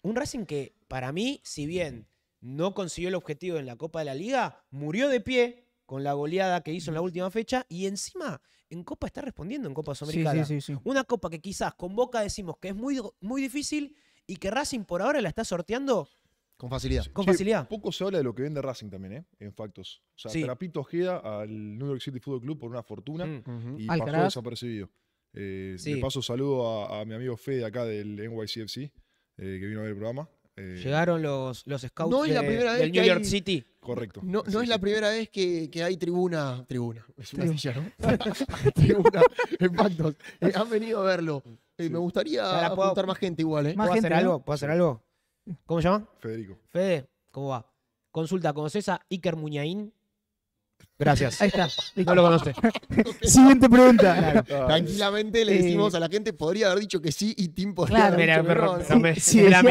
un Racing que para mí, si bien no consiguió el objetivo en la Copa de la Liga, murió de pie con la goleada que hizo en la última fecha y encima en Copa está respondiendo en Copa Sudamericana. Sí, Una Copa que quizás con Boca decimos que es muy, muy difícil y que Racing por ahora la está sorteando con facilidad. Con facilidad. Poco se habla de lo que vende Racing también, ¿eh? En factos. O sea, Trapito Ojeda al New York City Football Club por una fortuna mm. y pasó desapercibido. Eh, le paso, saludo a, mi amigo Fede acá del NYCFC, eh, que vino a ver el programa. Eh, Llegaron los, los scouts de, del New York City. Correcto. No, no es la primera vez que, que, hay tribuna. Tribuna. Es una ¿no? (laughs) tribuna en Pactos. han venido a verlo. Me gustaría apuntar más gente igual, ¿eh? ¿Puedo hacer algo? hacer algo? ¿Cómo se llama? Federico. Fede, ¿cómo va? Consulta, con a Iker Muñain? Gracias. Ahí está. No lo conoce. (laughs) Siguiente pregunta. Tranquilamente le eh, decimos a la gente, podría haber dicho que sí y Tim podría claro. si la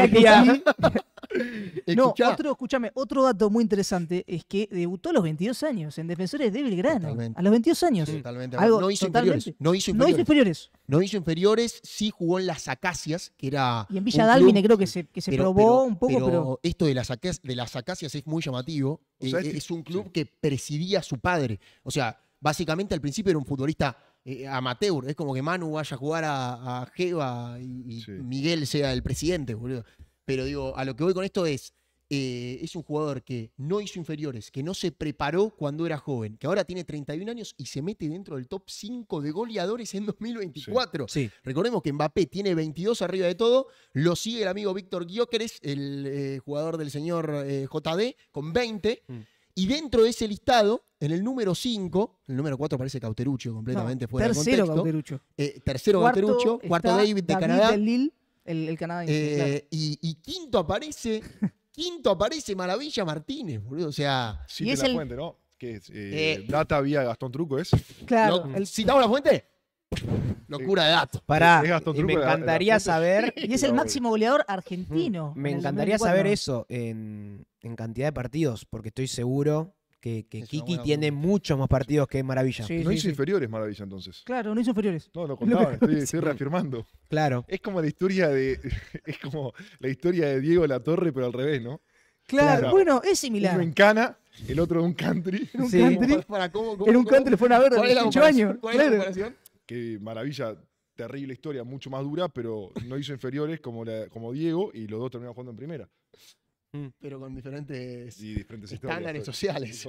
(laughs) No, otro, escúchame, otro dato muy interesante es que debutó a los 22 años en Defensores de Belgrano. A los 22 años. totalmente. no, hizo inferiores, no hizo inferiores. No hizo inferiores. sí jugó en las Acacias, que era. Y en Villa Dalmine creo que se, que probó un poco, pero, esto de las, acacias, es muy llamativo. Eh, eh, es, un club que presidía su padre. O sea, básicamente al principio era un futbolista eh, amateur. Es como que Manu vaya a jugar a, a Jeva y, Miguel sea el presidente, boludo. Pero digo, a lo que voy con esto es, eh, es un jugador que no hizo inferiores, que no se preparó cuando era joven, que ahora tiene 31 años y se mete dentro del top 5 de goleadores en 2024. Sí, Recordemos que Mbappé tiene 22 arriba de todo, lo sigue el amigo Víctor Guióqueres, el eh, jugador del señor eh, JD, con 20. Mm. Y dentro de ese listado, en el número 5, el número 4 parece Cauterucho completamente fue fuera de contexto. Cauterucho. tercero Cauterucho. Cuarto David de Canadá. El, canadiense. Eh, y, quinto aparece, (laughs) quinto aparece Maravilla Martínez, boludo. O sea. Sí, es la fuente, ¿no? Que es, eh, eh, data vía Gastón Truco, ¿es? Claro. ¿Citamos la fuente? Locura de datos. para me encantaría saber. Y es el máximo goleador argentino. Mm. Me encantaría saber eso en, en cantidad de partidos, porque estoy seguro que, Kiki tiene muchos más partidos que Maravilla. Sí, no hizo inferiores Maravilla entonces. Claro, no hizo inferiores. No, lo contaba, (laughs) estoy, reafirmando. Claro. Es como la historia de. (laughs) Es como la historia de Diego La Torre, pero al revés, ¿no? Claro, bueno, es similar. Uno en Cana, el otro de un country. En un country. (laughs) Para, cómo, cómo, en un country fue una ¿Cuál años. Que Maravilla terrible historia, mucho más dura, pero no hizo inferiores como, como Diego y los dos terminaron jugando en primera. Mm. pero con diferentes, y diferentes estándares sociales.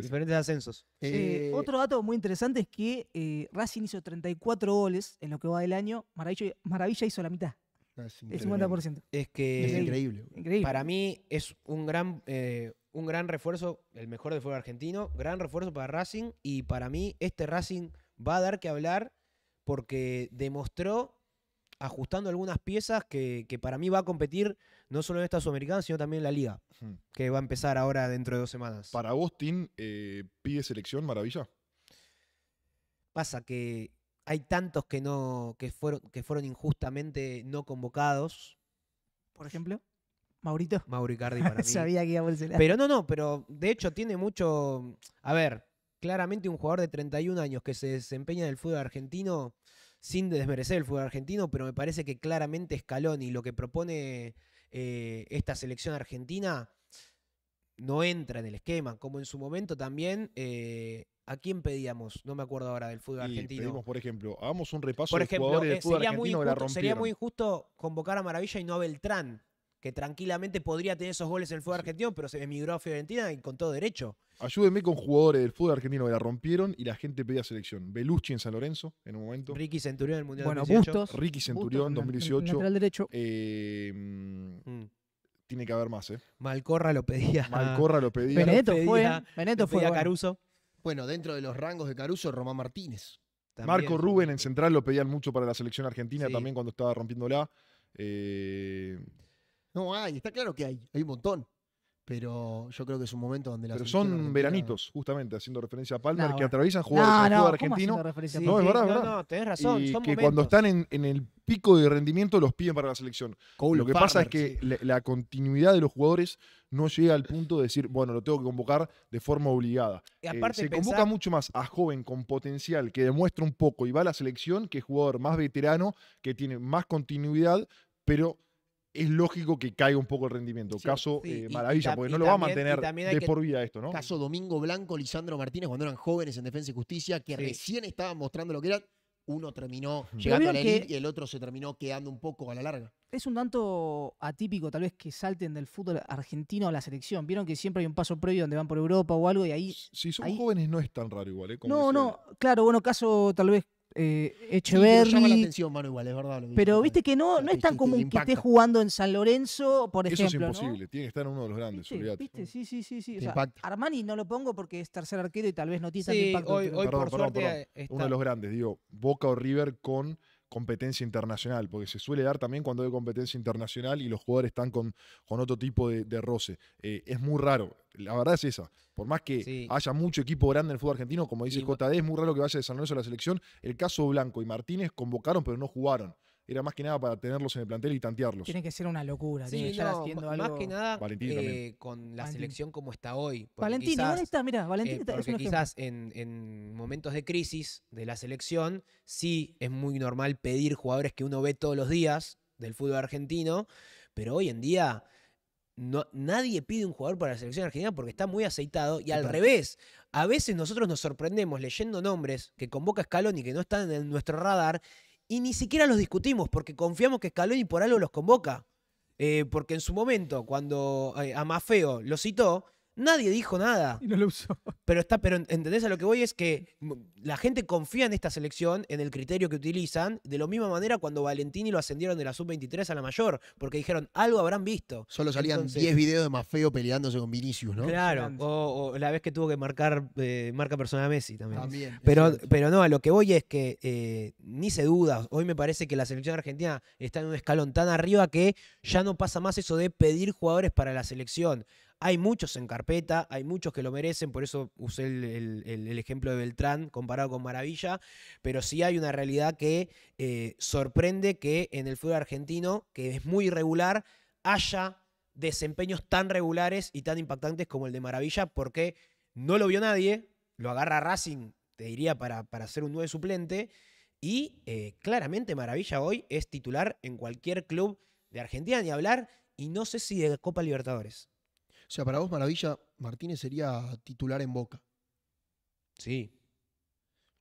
diferentes ascensos. Eh, otro dato muy interesante es que eh, Racing hizo 34 goles en lo que va del año, Maravilla, hizo la mitad. Ah, el 50%. Es que increíble. Para mí es un gran, eh, un gran refuerzo, el mejor de fútbol argentino, gran refuerzo para Racing y para mí este Racing va a dar que hablar porque demostró, ajustando algunas piezas, que para mí va a competir no solo en Estados Sudamericana, sino también en la Liga, hmm. que va a empezar ahora dentro de dos semanas. ¿Para vos, eh, pide selección Maravilla? Pasa que hay tantos que no que fueron, que fueron injustamente no convocados. Por ejemplo, Maurito. (laughs) Mauricardi para mí. Sabía que iba a Pero no, no, pero de hecho tiene mucho. A ver, claramente un jugador de 31 años que se desempeña en el fútbol argentino sin desmerecer el fútbol argentino, pero me parece que claramente Y lo que propone eh, esta selección argentina no entra en el esquema, como en su momento también. Eh, ¿A quién pedíamos? No me acuerdo ahora del fútbol argentino. por ejemplo, hagamos un repaso de eh, fútbol Sería muy injusto convocar a Maravilla y no a Beltrán que tranquilamente podría tener esos goles en el fútbol argentino, pero se emigró a Fiorentina y con todo derecho. Ayúdenme con jugadores del fútbol argentino que la rompieron y la gente pedía selección. Belucci en San Lorenzo en un momento. Ricky Centurión en el Mundial bueno, 2018. Bustos, Ricky Centurión en 2018. central derecho. Eh, mm. Tiene que haber más, ¿eh? Malcorra lo pedía. Malcorra lo pedía. Beneto fue. a fue. Caruso. Bueno, dentro de los rangos de Caruso, Román Martínez. Marco Rubén en Central lo pedían mucho para la selección argentina también cuando estaba rompiéndola. Eh, no hay, está claro que hay, hay un montón. Pero yo creo que es un momento donde la Pero son veranitos, justamente, haciendo referencia a Palmer, que atraviesan jugadores no, no, argentino. no, es verdad, no, verdad. no, tenés razón. Y que cuando están en, el pico de rendimiento los piden para la selección. lo que pasa es que la, continuidad de los jugadores no llega al punto de decir, bueno, lo tengo que convocar de forma obligada. Eh, se convoca mucho más a joven con potencial que demuestra un poco y va a la selección que jugador más veterano, que tiene más continuidad, pero es lógico que caiga un poco el rendimiento. caso eh, maravilla, porque no lo va a mantener de por vida esto, ¿no? Caso Domingo Blanco, Lisandro Martínez, cuando eran jóvenes en Defensa y Justicia, que recién estaban mostrando lo que eran. Uno terminó llegando a la y el otro se terminó quedando un poco a la larga. Es un tanto atípico, tal vez, que salten del fútbol argentino a la selección. Vieron que siempre hay un paso previo donde van por Europa o algo y ahí. Si son jóvenes, no es tan raro igual, ¿eh? no, no, claro, bueno, caso tal vez eh, Echeverry. llama la atención, mano, igual, es verdad. pero viste que no, es tan común que esté jugando en San Lorenzo, por ejemplo. Eso es imposible, tiene que estar en uno de los grandes, Sí, sí, sí. sí. Armani no lo pongo porque es tercer arquero y tal vez no tiene sí, tanto impacto. Hoy, hoy perdón, por Uno de los grandes, digo, Boca o River con competencia internacional, porque se suele dar también cuando hay competencia internacional y los jugadores están con, con otro tipo de, roce. Eh, es muy raro, la verdad es esa. Por más que haya mucho equipo grande en el fútbol argentino, como dice JD, es muy raro que vaya de San Lorenzo la selección. El caso Blanco y Martínez convocaron pero no jugaron era más que nada para tenerlos en el plantel y tantearlos. Tiene que ser una locura. Sí, haciendo más que nada eh, con la selección como está hoy. Valentín, quizás, está, mira, Valentín eh, Porque quizás en, momentos de crisis de la selección, sí es muy normal pedir jugadores que uno ve todos los días del fútbol argentino, pero hoy en día... No, nadie pide un jugador para la selección argentina porque está muy aceitado y al revés, a veces nosotros nos sorprendemos leyendo nombres que convoca y que no están en nuestro radar y ni siquiera los discutimos porque confiamos que Scaloni por algo los convoca. Eh, porque en su momento, cuando eh, Amafeo a lo citó, Nadie dijo nada. Y no lo usó. Pero está, pero entendés a lo que voy es que la gente confía en esta selección, en el criterio que utilizan, de la misma manera cuando Valentini lo ascendieron de la sub-23 a la mayor, porque dijeron, algo habrán visto. Solo salían 10 videos de Mafeo peleándose con Vinicius, ¿no? Claro, o, la vez que tuvo que marcar eh, marca personal a Messi también. pero, pero no, a lo que voy es que eh, ni se duda, hoy me parece que la selección argentina está en un escalón tan arriba que ya no pasa más eso de pedir jugadores para la selección. Hay muchos en carpeta, hay muchos que lo merecen, por eso usé el, ejemplo de Beltrán comparado con Maravilla, pero sí hay una realidad que eh, sorprende que en el fútbol argentino, que es muy irregular, haya desempeños tan regulares y tan impactantes como el de Maravilla, porque no lo vio nadie, lo agarra Racing, te diría, para, para ser un nuevo suplente, y eh, claramente Maravilla hoy es titular en cualquier club de Argentina, ni hablar, y no sé si de Copa Libertadores. O sea, para vos, Maravilla, Martínez sería titular en Boca. Sí.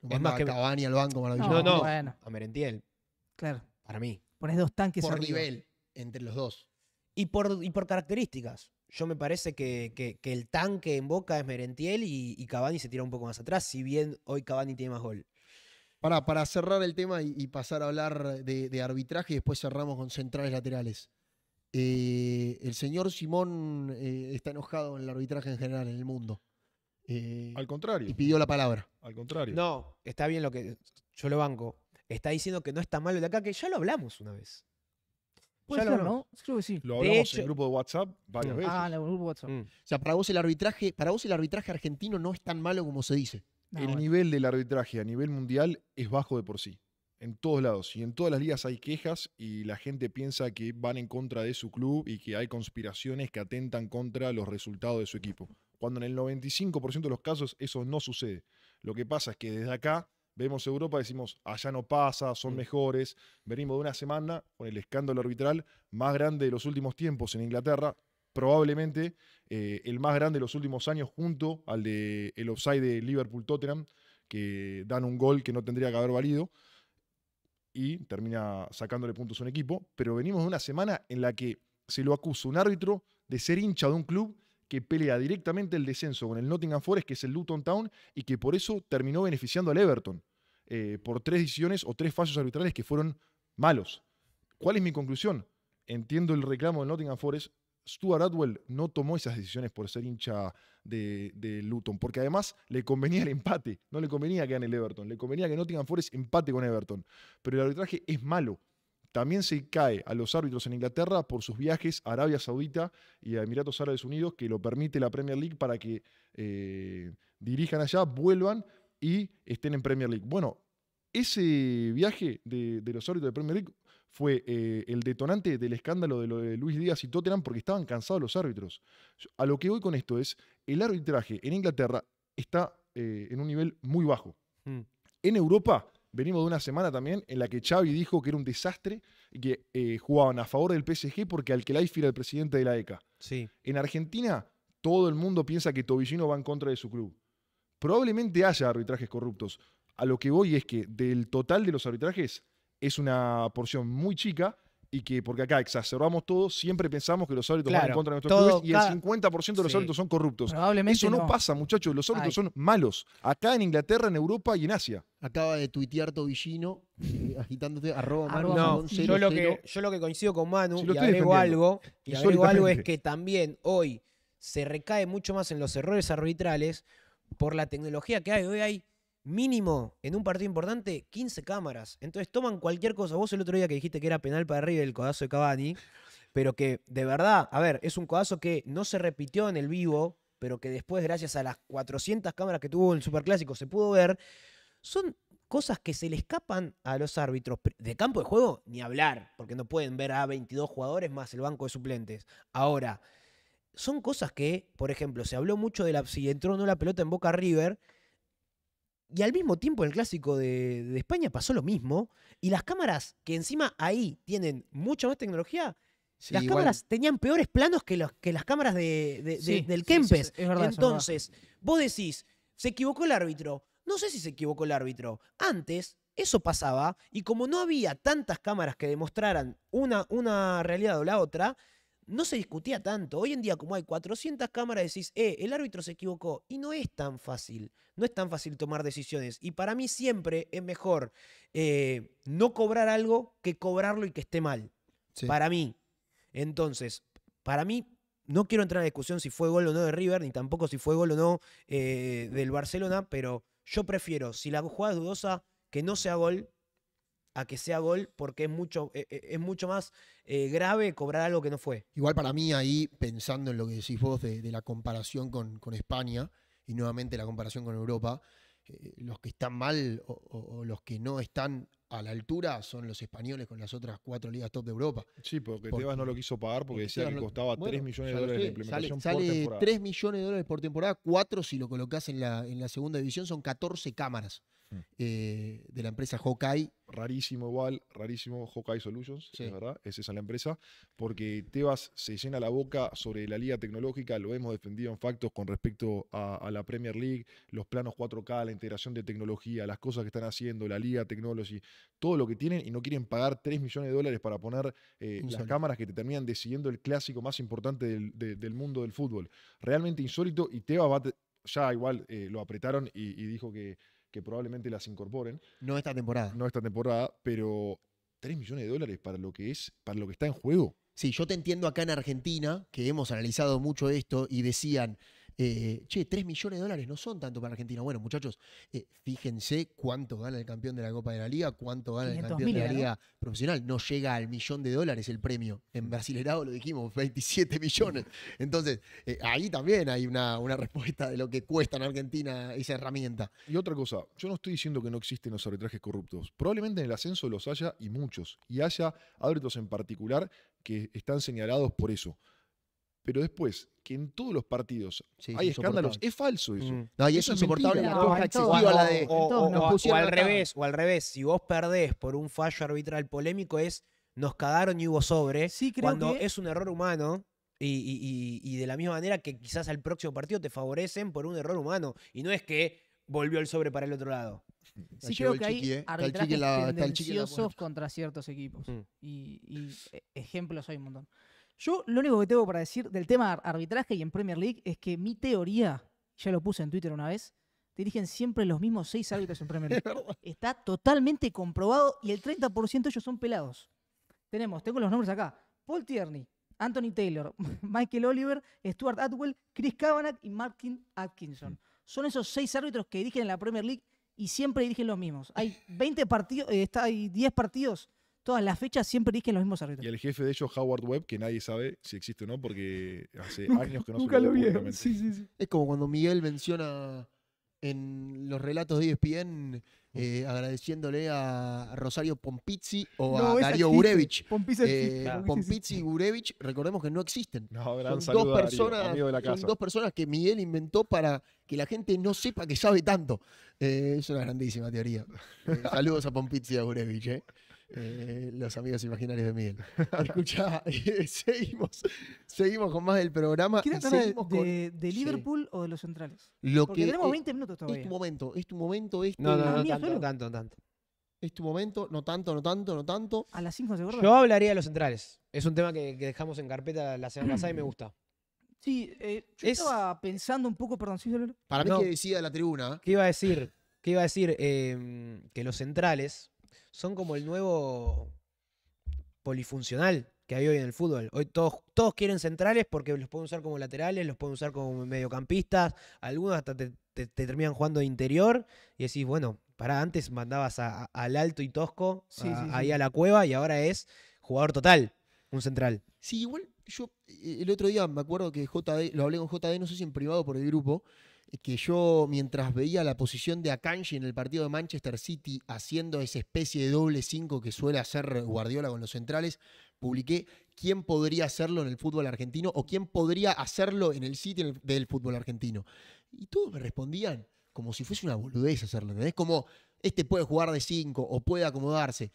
es más que Cavani al banco, Maravilla. No, no, a Merentiel. Claro. Para mí. Pones dos tanques Por nivel, entre los dos. Y por, y por características. Yo me parece que, que, el tanque en Boca es Merentiel y, y, se tira un poco más atrás, si bien hoy Cabani tiene más gol. Para, para cerrar el tema y, pasar a hablar de, de arbitraje y después cerramos con centrales laterales. Eh, el señor Simón eh, está enojado en el arbitraje en general en el mundo. Eh, al contrario. Y pidió la palabra. Al contrario. No, está bien lo que yo lo banco. Está diciendo que no es tan malo de acá, que ya lo hablamos una vez. ya lo hablamos. Creo que sí. Lo hablamos en el grupo de WhatsApp varias mm. veces. Ah, en el grupo de WhatsApp. Mm. O sea, para vos el arbitraje, para vos el arbitraje argentino no es tan malo como se dice. el nivel del arbitraje a nivel mundial es bajo de por sí en todos lados. Y en todas las ligas hay quejas y la gente piensa que van en contra de su club y que hay conspiraciones que atentan contra los resultados de su equipo. Cuando en el 95% de los casos eso no sucede. Lo que pasa es que desde acá vemos Europa, decimos, allá no pasa, son mm. mejores. Venimos de una semana con el escándalo arbitral más grande de los últimos tiempos en Inglaterra, probablemente eh, el más grande de los últimos años junto al de el offside de Liverpool Tottenham, que dan un gol que no tendría que haber valido y termina sacándole puntos a un equipo, pero venimos de una semana en la que se lo acusa un árbitro de ser hincha de un club que pelea directamente el descenso con el Nottingham Forest, que es el Luton Town, y que por eso terminó beneficiando al Everton, eh, por tres decisiones o tres fallos arbitrales que fueron malos. ¿Cuál es mi conclusión? Entiendo el reclamo del Nottingham Forest, Stuart Atwell no tomó esas decisiones por ser hincha de, Luton, porque además le convenía el empate, no le convenía que gane el Everton, le convenía que no tengan Forest empate con Everton. Pero el arbitraje es malo. También se cae a los árbitros en Inglaterra por sus viajes a Arabia Saudita y a Emiratos Árabes Unidos, que lo permite la Premier League para que eh, dirijan allá, vuelvan y estén en Premier League. Bueno, ese viaje de los árbitros de Premier League fue eh, el detonante del escándalo de, lo de Luis Díaz y Tottenham porque estaban cansados los árbitros. A lo que voy con esto es, el arbitraje en Inglaterra está eh, en un nivel muy bajo. Mm. En Europa venimos de una semana también en la que Xavi dijo que era un desastre y que eh, jugaban a favor del PSG porque Alquelaifi era el presidente de la ECA. Sí. En Argentina todo el mundo piensa que Tobillino va en contra de su club. Probablemente haya arbitrajes corruptos. A lo que voy es que del total de los arbitrajes, es una porción muy chica y que porque acá exacerbamos todo, siempre pensamos que los árbitros van en contra de nuestros clubes y el 50% de los árbitros son corruptos. Eso no, pasa, muchachos, los árbitros son malos. Acá en Inglaterra, en Europa y en Asia. Acaba de tuitear Tobillino eh, agitándote arroba Manu. No, yo, lo que, yo lo que coincido con Manu y algo, algo es que también hoy se recae mucho más en los errores arbitrales por la tecnología que hay. Hoy hay mínimo en un partido importante 15 cámaras. Entonces toman cualquier cosa. Vos el otro día que dijiste que era penal para arriba el codazo de Cavani, pero que de verdad, a ver, es un codazo que no se repitió en el vivo, pero que después gracias a las 400 cámaras que tuvo el Superclásico se pudo ver. Son cosas que se le escapan a los árbitros de campo de juego, ni hablar, porque no pueden ver a 22 jugadores más el banco de suplentes. Ahora, son cosas que, por ejemplo, se habló mucho de la si entró o no la pelota en Boca River, y al mismo tiempo en el clásico de, España pasó lo mismo. Y las cámaras, que encima ahí tienen mucha más tecnología, las cámaras tenían peores planos que, que las cámaras de, del Kempes. Entonces, vos decís, se equivocó el árbitro. No sé si se equivocó el árbitro. Antes eso pasaba y como no había tantas cámaras que demostraran una, una realidad o la otra, no se discutía tanto. Hoy en día, como hay 400 cámaras, decís, eh, el árbitro se equivocó. Y no es tan fácil, no es tan fácil tomar decisiones. Y para mí siempre es mejor eh, no cobrar algo que cobrarlo y que esté mal. Para mí. Entonces, para mí, no quiero entrar en discusión si fue gol o no de River, ni tampoco si fue gol o no eh, del Barcelona, pero yo prefiero, si la jugada es dudosa, que no sea gol a que sea gol porque es mucho, e, e, es, mucho más eh, grave cobrar algo que no fue. Igual para mí ahí, pensando en lo que decís vos de, la comparación con, España y nuevamente la comparación con Europa, eh, los que están mal o, los que no están a la altura son los españoles con las otras cuatro ligas top de Europa. Sí, porque, Tebas no lo quiso pagar porque decía que costaba 3 millones de dólares de implementación sale, por sale 3 millones de dólares por temporada, 4 si lo colocas en la, en la segunda división, son 14 cámaras. Mm. Eh, de la empresa Hawkeye rarísimo igual, rarísimo, Hawkeye Solutions, es verdad, es esa la empresa, porque Tebas se llena la boca sobre la liga tecnológica, lo hemos defendido en factos con respecto a, la Premier League, los planos 4K, la integración de tecnología, las cosas que están haciendo, la liga Technology, todo lo que tienen y no quieren pagar 3 millones de dólares para poner eh, las cámaras que te terminan decidiendo el clásico más importante del, mundo del fútbol. Realmente insólito y Tebas Ya igual eh, lo apretaron y dijo que que probablemente las incorporen. No esta temporada. No esta temporada, pero 3 millones de dólares para lo que es, para lo que está en juego. Sí, yo te entiendo acá en Argentina, que hemos analizado mucho esto y decían, eh, che, 3 millones de dólares no son tanto para Argentina. Bueno, muchachos, eh, fíjense cuánto gana el campeón de la Copa de la Liga, cuánto gana el campeón de la Liga profesional. No llega al millón de dólares el premio. En Brasilerado lo dijimos, 27 millones. Entonces, eh, ahí también hay una, una respuesta de lo que cuesta en Argentina esa herramienta. Y otra cosa, yo no estoy diciendo que no existen los arbitrajes corruptos. Probablemente en el ascenso los haya y muchos. Y haya árbitros en particular que están señalados por eso pero después que en todos los partidos hay escándalos, es falso eso. Mm. y eso, es insoportable. o, al revés, o al revés, si vos perdés por un fallo arbitral polémico es nos cagaron y hubo sobre, sí, cuando es un error humano. Y, de la misma manera que quizás al próximo partido te favorecen por un error humano. Y no es que volvió el sobre para el otro lado. Sí, creo que hay ¿eh? arbitrajes tendenciosos contra ciertos equipos. Mm. Y, y e, ejemplos hay un montón. Yo lo único que tengo para decir del tema arbitraje y en Premier League es que mi teoría, ya lo puse en Twitter una vez, dirigen siempre los mismos seis árbitros en Premier (laughs) League. Está totalmente comprobado y el 30% de ellos son pelados. Tenemos, tengo los nombres acá. Paul Tierney, Anthony Taylor, (laughs) Michael Oliver, Stuart Atwell, Chris Kavanagh y Martin Atkinson. Son esos seis árbitros que dirigen en la Premier League y siempre dirigen los mismos. Hay 20 partidos, eh, está, hay 10 partidos todas las fechas siempre dije los mismos árbitros. Y el jefe de ellos, Howard Webb, que nadie sabe si existe o no, porque hace (laughs) años que no Nunca se lo, lo Sí, sí, sí. Es como cuando Miguel menciona en los relatos de ESPN eh, agradeciéndole a Rosario Pompizzi o a Dario Gurevich. Eh, Pompizzi, y Gurevich, recordemos que no existen. No, son dos, personas, dos personas que Miguel inventó para que la gente no sepa que sabe tanto. Eh, es una grandísima teoría. (laughs) saludos a Pompizzi y a Gurevich. Eh, los amigos imaginarios de Miguel. (laughs) Escucha, eh, seguimos, seguimos con más del programa. ¿Quieres de, de, Liverpool o de los centrales? Lo que, tenemos 20 minutos todavía. Es este tu momento, es este tu momento. Es este No, no, no, tanto, No tanto, Es tu momento, no tanto, no tanto, no tanto. A las 5 ¿de Yo hablaría de los centrales. Es un tema que, dejamos en carpeta la semana pasada y me gusta. Sí, eh, yo estaba pensando un poco, perdón, ¿sí, Para mí que decía la tribuna. ¿Qué iba a decir? ¿Qué iba a decir? Em, que los centrales son como el nuevo polifuncional que hay hoy en el fútbol. Hoy todos, todos quieren centrales porque los pueden usar como laterales, los pueden usar como mediocampistas, algunos hasta te, terminan jugando de interior y decís, bueno, para antes mandabas al alto y tosco ahí a la cueva y ahora es jugador total, un central. Sí, igual yo eh, el otro día me acuerdo que JD, lo hablé con JD, no sé si en privado por el grupo, eh, que yo mientras veía la posición de Akanji en el partido de Manchester City haciendo esa especie de doble 5 que suele hacer Guardiola con los centrales, publiqué quién podría hacerlo en el fútbol argentino o quién podría hacerlo en el City del fútbol argentino. Y todos me respondían como si fuese una boludez hacerlo, Es Como este puede jugar de 5 o puede acomodarse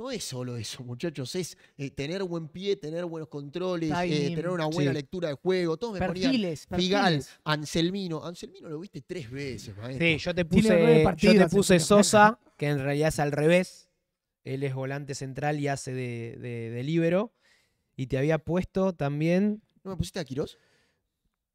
no es solo eso, muchachos, es eh, tener buen pie, tener buenos controles, eh, tener una buena lectura de juego. Todos me ponían Figal, Anselmino. Anselmino lo viste tres veces, maestro. Sí, yo te puse, te puse Sosa, que en realidad es al revés. Él es volante central y hace de, de, libero. Y te había puesto también. ¿No me pusiste a Quirós?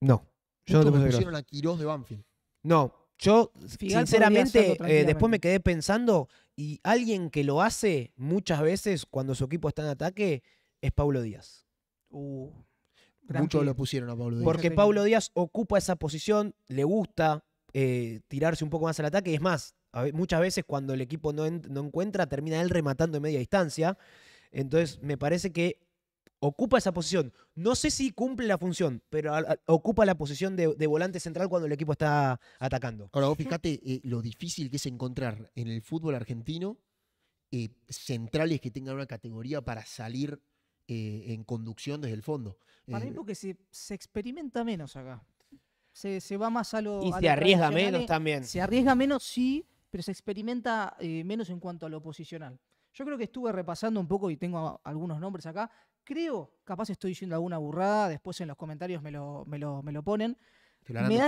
No. Yo no me pusieron a Quirós de Banfield. No, yo, sinceramente, eh, después me quedé pensando y alguien que lo hace muchas veces cuando su equipo está en ataque es Pablo Díaz. Uh, Muchos lo pusieron a Pablo Díaz. Porque Pablo Díaz ocupa esa posición, le gusta eh, tirarse un poco más al ataque y es más, muchas veces cuando el equipo no, no encuentra termina él rematando en media distancia. Entonces me parece que ocupa esa posición. No sé si cumple la función, pero ocupa la posición de, volante central cuando el equipo está atacando. Ahora, vos fijate eh, lo difícil que es encontrar en el fútbol argentino eh, centrales que tengan una categoría para salir eh, en conducción desde el fondo. Para mí porque se, se experimenta menos acá. Se, va más a lo... Y se arriesga menos también. Se arriesga menos, sí, pero se experimenta menos en cuanto a lo posicional. Yo creo que estuve repasando un poco y tengo algunos nombres acá creo, capaz estoy diciendo alguna burrada, después en los comentarios me lo, me lo, ponen. me, da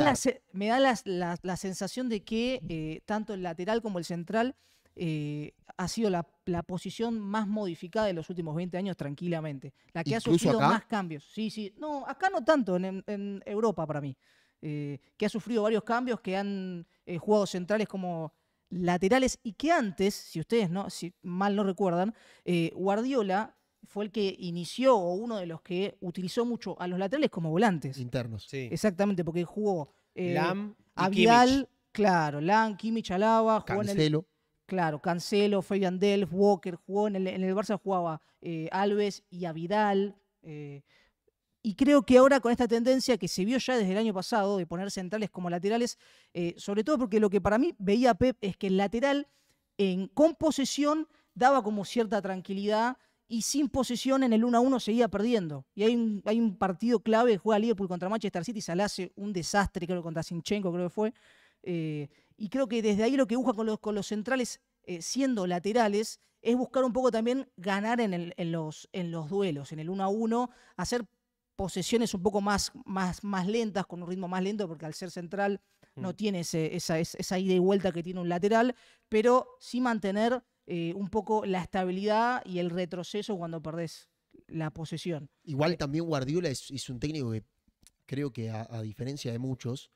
la, sensación de que eh, tanto el lateral como el central eh, ha sido la, posición más modificada de los últimos 20 años tranquilamente. La que ha sufrido más cambios. Sí, sí. No, acá no tanto, en, Europa para mí. Eh, que ha sufrido varios cambios, que han jugado centrales como laterales y que antes, si ustedes no, si mal no recuerdan, Guardiola fue el que inició o uno de los que utilizó mucho a los laterales como volantes. Internos. Sí. Exactamente, porque jugó eh, Lam a claro, Lam, Kimmich, Alaba, Cancelo. claro, Cancelo, Fabian Walker, jugó en el, Barça jugaba eh, Alves y a eh, y creo que ahora con esta tendencia que se vio ya desde el año pasado de poner centrales como laterales, sobre todo porque lo que para mí veía Pep es que el lateral en composición daba como cierta tranquilidad y sin posesión en el 1 a 1 seguía perdiendo. Y hay un, partido clave, juega Liverpool contra Manchester City, le hace un desastre, creo, contra Sinchenko, creo que fue. Eh, y creo que desde ahí lo que busca con los, centrales eh, siendo laterales es buscar un poco también ganar en, los, duelos, en el 1 a 1, hacer posesiones un poco más, lentas, con un ritmo más lento, porque al ser central no mm. tiene esa, esa ida y vuelta que tiene un lateral, pero sí mantener eh, un poco la estabilidad y el retroceso cuando perdés la posesión. Igual eh, también Guardiola es, un técnico que creo que a, diferencia de muchos,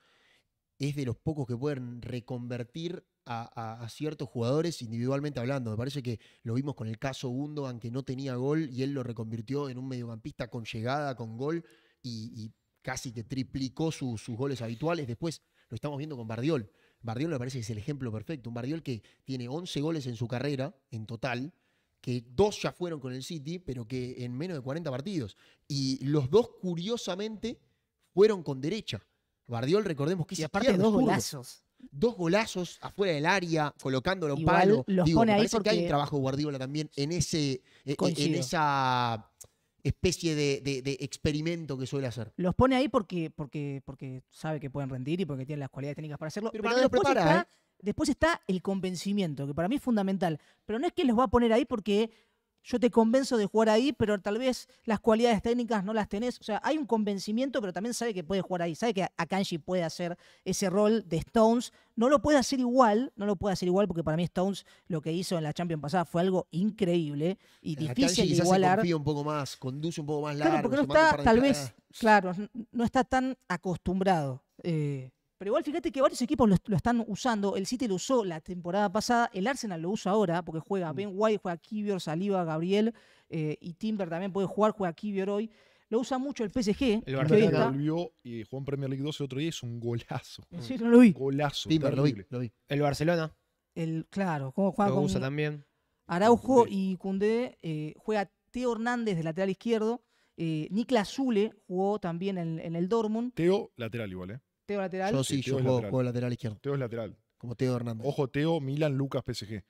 es de los pocos que pueden reconvertir a, ciertos jugadores individualmente hablando. Me parece que lo vimos con el caso Hundo, aunque no tenía gol y él lo reconvirtió en un mediocampista con llegada, con gol y, casi que triplicó sus goles habituales. Después lo estamos viendo con Bardiol. Bardiol me parece que es el ejemplo perfecto. Un Bardiol que tiene 11 goles en su carrera, en total, que dos ya fueron con el City, pero que en menos de 40 partidos. Y los dos, curiosamente, fueron con derecha. Bardiol, recordemos que y aparte dos golazos. Dos golazos afuera del área, colocándolo un palo. Los Digo, me parece que hay un trabajo Guardiola también en, ese, eh, en esa especie de, experimento que suele hacer. Los pone ahí porque, porque, porque sabe que pueden rendir y porque tienen las cualidades técnicas para hacerlo. Pero, ¿eh? después está el convencimiento, que para mí es fundamental. Pero no es que los va a poner ahí porque yo te convenzo de jugar ahí, pero tal vez las cualidades técnicas no las tenés. O sea, hay un convencimiento, pero también sabe que puede jugar ahí. Sabe que Akanji puede hacer ese rol de Stones. No lo puede hacer igual, no lo puede hacer igual, porque para mí Stones lo que hizo en la Champions pasada fue algo increíble y eh, difícil de igualar. Se un poco más, conduce un poco más largo. Claro, porque no está, tal vez, claro, no está tan acostumbrado. Eh, pero igual fíjate que varios equipos lo, están usando. El City lo usó la temporada pasada, el Arsenal lo usa ahora, porque juega mm. Ben White, juega Kibior, Saliba, Gabriel eh, y Timber también puede jugar, juega Kibior hoy. Lo usa mucho el PSG. El Barcelona volvió y jugó en Premier League 12 otro día es un golazo. Mm. Sí, lo vi. Golazo. Timber, lo vi, El Barcelona. El, claro, ¿cómo juega? usa también. Araujo y Cundé. Eh, juega Teo Hernández de lateral izquierdo. Eh, Niklas Zule jugó también en, en el Dortmund. Teo, lateral igual, ¿eh? Teo lateral. Yo sí, yo juego lateral. lateral izquierdo. Teo es lateral. Como Teo Hernández. Ojo, Teo, Milan, Lucas, PSG.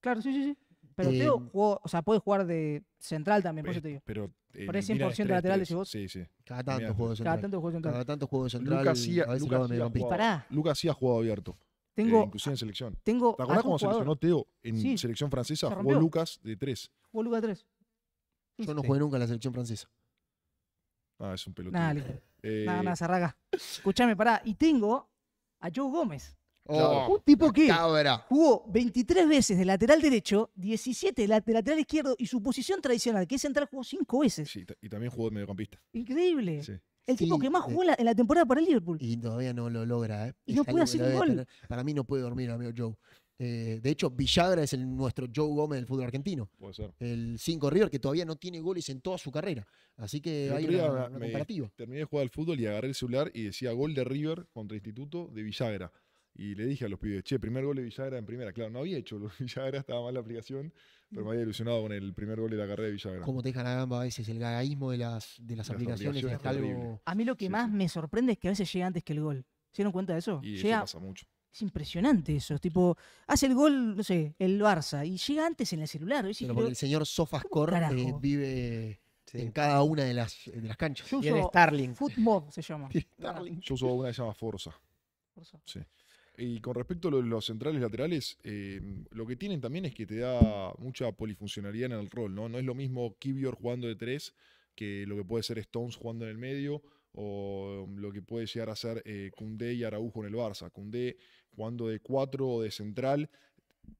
Claro, sí, sí, sí. Pero eh, Teo o sea, puede jugar de central también, por eso te digo. Pero, eh, es por 100% lateral, decís vos. Sí, sí. Cada tanto juego de central. Cada tanto juego de central. Cada tanto central. Lucas sí, ha jugado abierto. Tengo, eh, inclusive en selección. Tengo ¿Te acordás cómo seleccionó Teo en selección francesa? jugó Lucas de 3. Jugó Lucas de 3. Yo no jugué nunca en la selección francesa. Ah, es un pelotón. Eh... Nada, nada, Escúchame, pará. Y tengo a Joe Gómez. Oh, un tipo que jugó 23 veces de lateral derecho, 17 de lateral izquierdo y su posición tradicional, que es central, jugó 5 veces. Sí, y también jugó de mediocampista. Increíble. El tipo que más jugó eh. en la temporada para el Liverpool. Y todavía no lo logra, ¿eh? Y no puede hacer un gol. para mí no puede dormir, amigo Joe. Eh, de hecho, Villagra es el, nuestro Joe Gómez del fútbol argentino. Puede ser. El 5 River, que todavía no tiene goles en toda su carrera. Así que hay una, una, Terminé de jugar al fútbol y agarré el celular y decía gol de River contra Instituto de Villagra. Y le dije a los pibes, che, primer gol de Villagra en primera. Claro, no había hecho Villagra, (laughs) estaba mal la aplicación, pero me había ilusionado con el primer gol de la carrera de Villagra. Cómo te dejan la gamba a veces, el gagaísmo de las, de las, aplicaciones, A mí lo que más me sorprende es que a veces llega antes que el gol. ¿Se dieron cuenta de eso? Y pasa mucho. Es impresionante eso. Tipo, hace el gol, no sé, el Barça y llega antes en el celular. Pero porque el señor Sofascore eh, vive en cada una de las, las canchas. Yo uso el Starling. Footmob se llama. Starling. Yo uso una que se llama Forza. Forza. Sí. Y con respecto a los centrales laterales, eh, lo que tienen también es que te da mucha polifuncionalidad en el rol, ¿no? No es lo mismo Kibior jugando de tres que lo que puede ser Stones jugando en el medio o lo que puede llegar a ser eh, y Araujo en el Barça. Koundé jugando de cuatro o de central,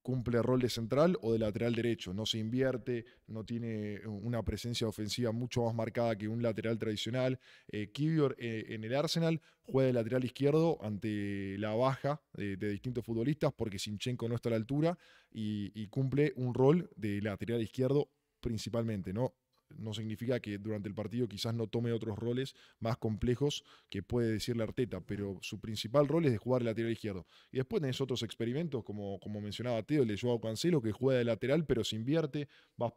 cumple rol de central o de lateral derecho, no se invierte, no tiene eh, una presencia ofensiva mucho más marcada que un lateral tradicional. Eh, Kibior eh, en el Arsenal juega de lateral izquierdo ante la baja de, distintos futbolistas porque Sinchenko no está a la altura y, y, cumple un rol de lateral izquierdo principalmente, ¿no? no significa que durante el partido quizás no tome otros roles más complejos que puede decirle Arteta, pero su principal rol es de jugar lateral izquierdo. Y después tenés otros experimentos, como, como mencionaba Teo, el de Joao Cancelo, que juega de lateral, pero se invierte, va,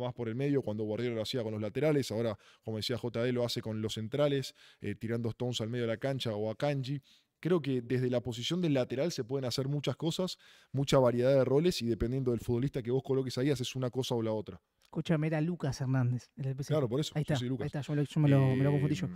más por el medio, cuando Guardiola lo hacía con los laterales, ahora, como decía JD, lo hace con los centrales, eh, tirando Stones al medio de la cancha o a Kanji creo que desde la posición del lateral se pueden hacer muchas cosas, mucha variedad de roles y dependiendo del futbolista que vos coloques ahí, haces una cosa o la otra. Escúchame, era Lucas Hernández en el PSG. Claro, por eso. Ahí está, Lucas. Ahí está yo, me lo, eh, confundí yo.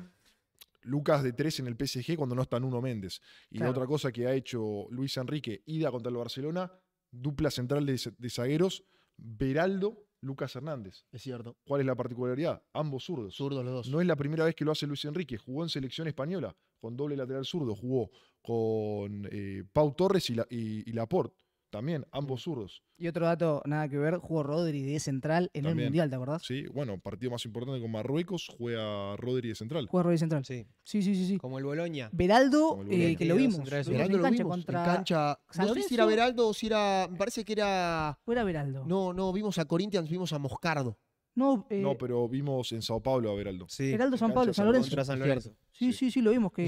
Lucas de tres en el PSG cuando no está uno Méndez. Y la otra cosa que ha hecho Luis Enrique, ida contra el Barcelona, dupla central de, zagueros, Beraldo, Lucas Hernández. Es cierto. ¿Cuál es la particularidad? Ambos zurdos. Zurdos los dos. No es la primera vez que lo hace Luis Enrique. Jugó en selección española con doble lateral zurdo. Jugó con eh, Pau Torres y, y Laporte. También, ambos zurdos. Y otro dato, nada que ver, jugó Rodri de central en el Mundial, ¿te acordás? Sí, bueno, partido más importante con Marruecos, juega Rodri de central. Juega Rodri de central, sí. Sí, sí, sí. sí. Como el Boloña. Beraldo, eh, que lo vimos. Beraldo lo vimos contra... en cancha. No sé si era Beraldo o si era... Me parece que era... ¿O era Beraldo? No, no, vimos a Corinthians, vimos a Moscardo. No, eh, no, pero vimos en Sao Paulo a Beraldo. Sí. Beraldo, San Pablo, San Lorenzo. San Lorenzo. Sí, sí, sí, lo vimos. Que,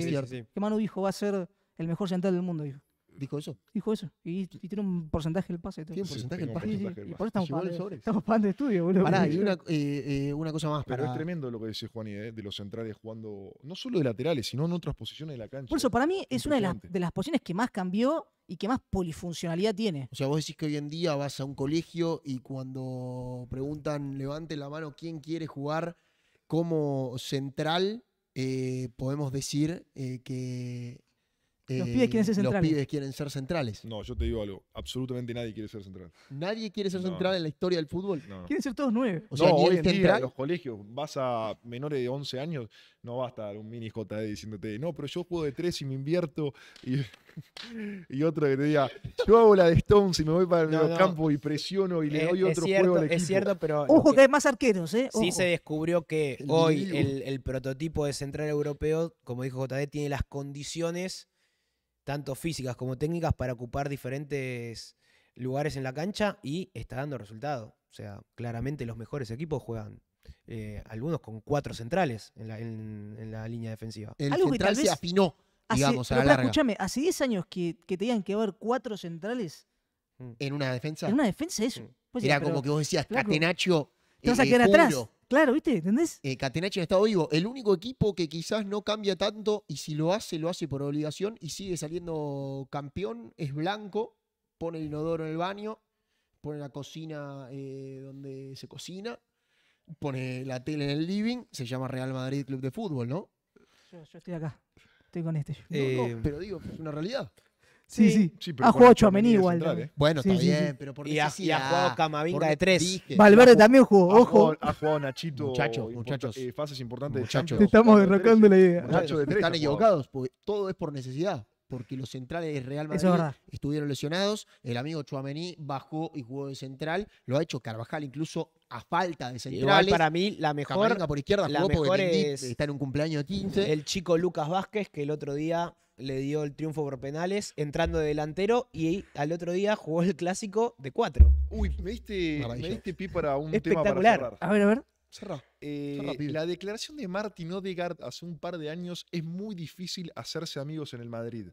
que Manu dijo, va a ser el mejor central del mundo, dijo. ¿Dijo eso? Dijo eso. Y, tiene un porcentaje del pase. Tiene un porcentaje del pase. Y por eso estamos pagando, estamos pagando de estudio, boludo. y (laughs) eh, eh, una, cosa más. Pero es tremendo lo que dice Juan eh, de los centrales jugando, no solo de laterales, sino en otras posiciones de la cancha. Por eso, para mí es una de las, posiciones que más cambió y que más polifuncionalidad tiene. O sea, vos decís que hoy en día vas a un colegio y cuando preguntan, levante la mano, ¿quién quiere jugar como central? podemos decir que los eh, pibes quieren ser centrales. No, yo te digo algo. Absolutamente nadie quiere ser central. ¿Nadie quiere ser central en la historia del fútbol? Quieren ser todos nueve. O sea, hoy en día los colegios vas a menores de 11 años, no va a estar un mini JD diciéndote, no, pero yo juego de tres y me invierto. (laughs) Y, otro que te diga, yo hago la de Stones y me voy para el campo y presiono y le eh, doy otro cierto, juego al equipo. Es cierto, pero... Ojo que, es más arqueros, ¿eh? Sí se descubrió que hoy el prototipo de central europeo, como dijo JD, tiene las condiciones tanto físicas como técnicas, para ocupar diferentes lugares en la cancha y está dando resultado. O sea, claramente los mejores equipos juegan eh, algunos con cuatro centrales en la, línea defensiva. El Algo central que tal vez se afinó, digamos, a la larga. Escúchame, hace 10 años que, tenían que haber cuatro centrales. Mm. ¿En una defensa? En una defensa, eso. Mm. Era pues como que vos decías, Catenaccio. Te vas a eh, eh, atrás. Claro, ¿viste? ¿Entendés? Eh, ha estado vivo. El único equipo que quizás no cambia tanto y si lo hace, lo hace por obligación y sigue saliendo campeón es Blanco. Pone el inodoro en el baño, pone la cocina eh, donde se cocina, pone la tele en el living. Se llama Real Madrid Club de Fútbol, ¿no? Yo, estoy acá. Estoy con este. Eh, pero digo, es una realidad. Sí, sí. ha jugado Chuamení igual. ¿eh? Bueno, está bien, pero por y y ha jugado Camavinga de tres. Valverde también jugó, ojo. Ha jugado Nachito. Muchachos, muchachos. Eh, fases importantes de Te estamos derrocando la idea. Muchachos de tres. Están equivocados, todo es por necesidad porque los centrales de Real Madrid estuvieron lesionados. El amigo Chuamení bajó y jugó de central. Lo ha hecho Carvajal incluso a falta de centrales. para mí la mejor Camaringa por izquierda la mejor está en un cumpleaños de 15. El chico Lucas Vázquez que el otro día le dio el triunfo por penales entrando de delantero y al otro día jugó el clásico de cuatro. Uy, me diste, me pie para un tema para cerrar. A ver, a ver. Cerra. Eh, la declaración de Martin Odegaard hace un par de años es muy difícil hacerse amigos en el Madrid.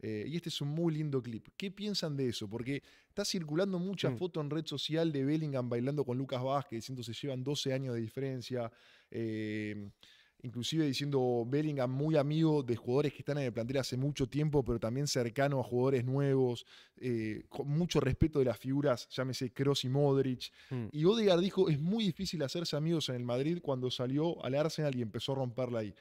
Eh, y este es un muy lindo clip. ¿Qué piensan de eso? Porque está circulando mucha mm. foto en red social de Bellingham bailando con Lucas Vázquez, diciendo se llevan 12 años de diferencia. Eh, inclusive diciendo Bellingham muy amigo de jugadores que están en el plantel hace mucho tiempo, pero también cercano a jugadores nuevos, eh, con mucho respeto de las figuras, llámese Cross y Modric. Mm. Y Odegaard dijo, es muy difícil hacerse amigos en el Madrid cuando salió al Arsenal y empezó a romperla ahí.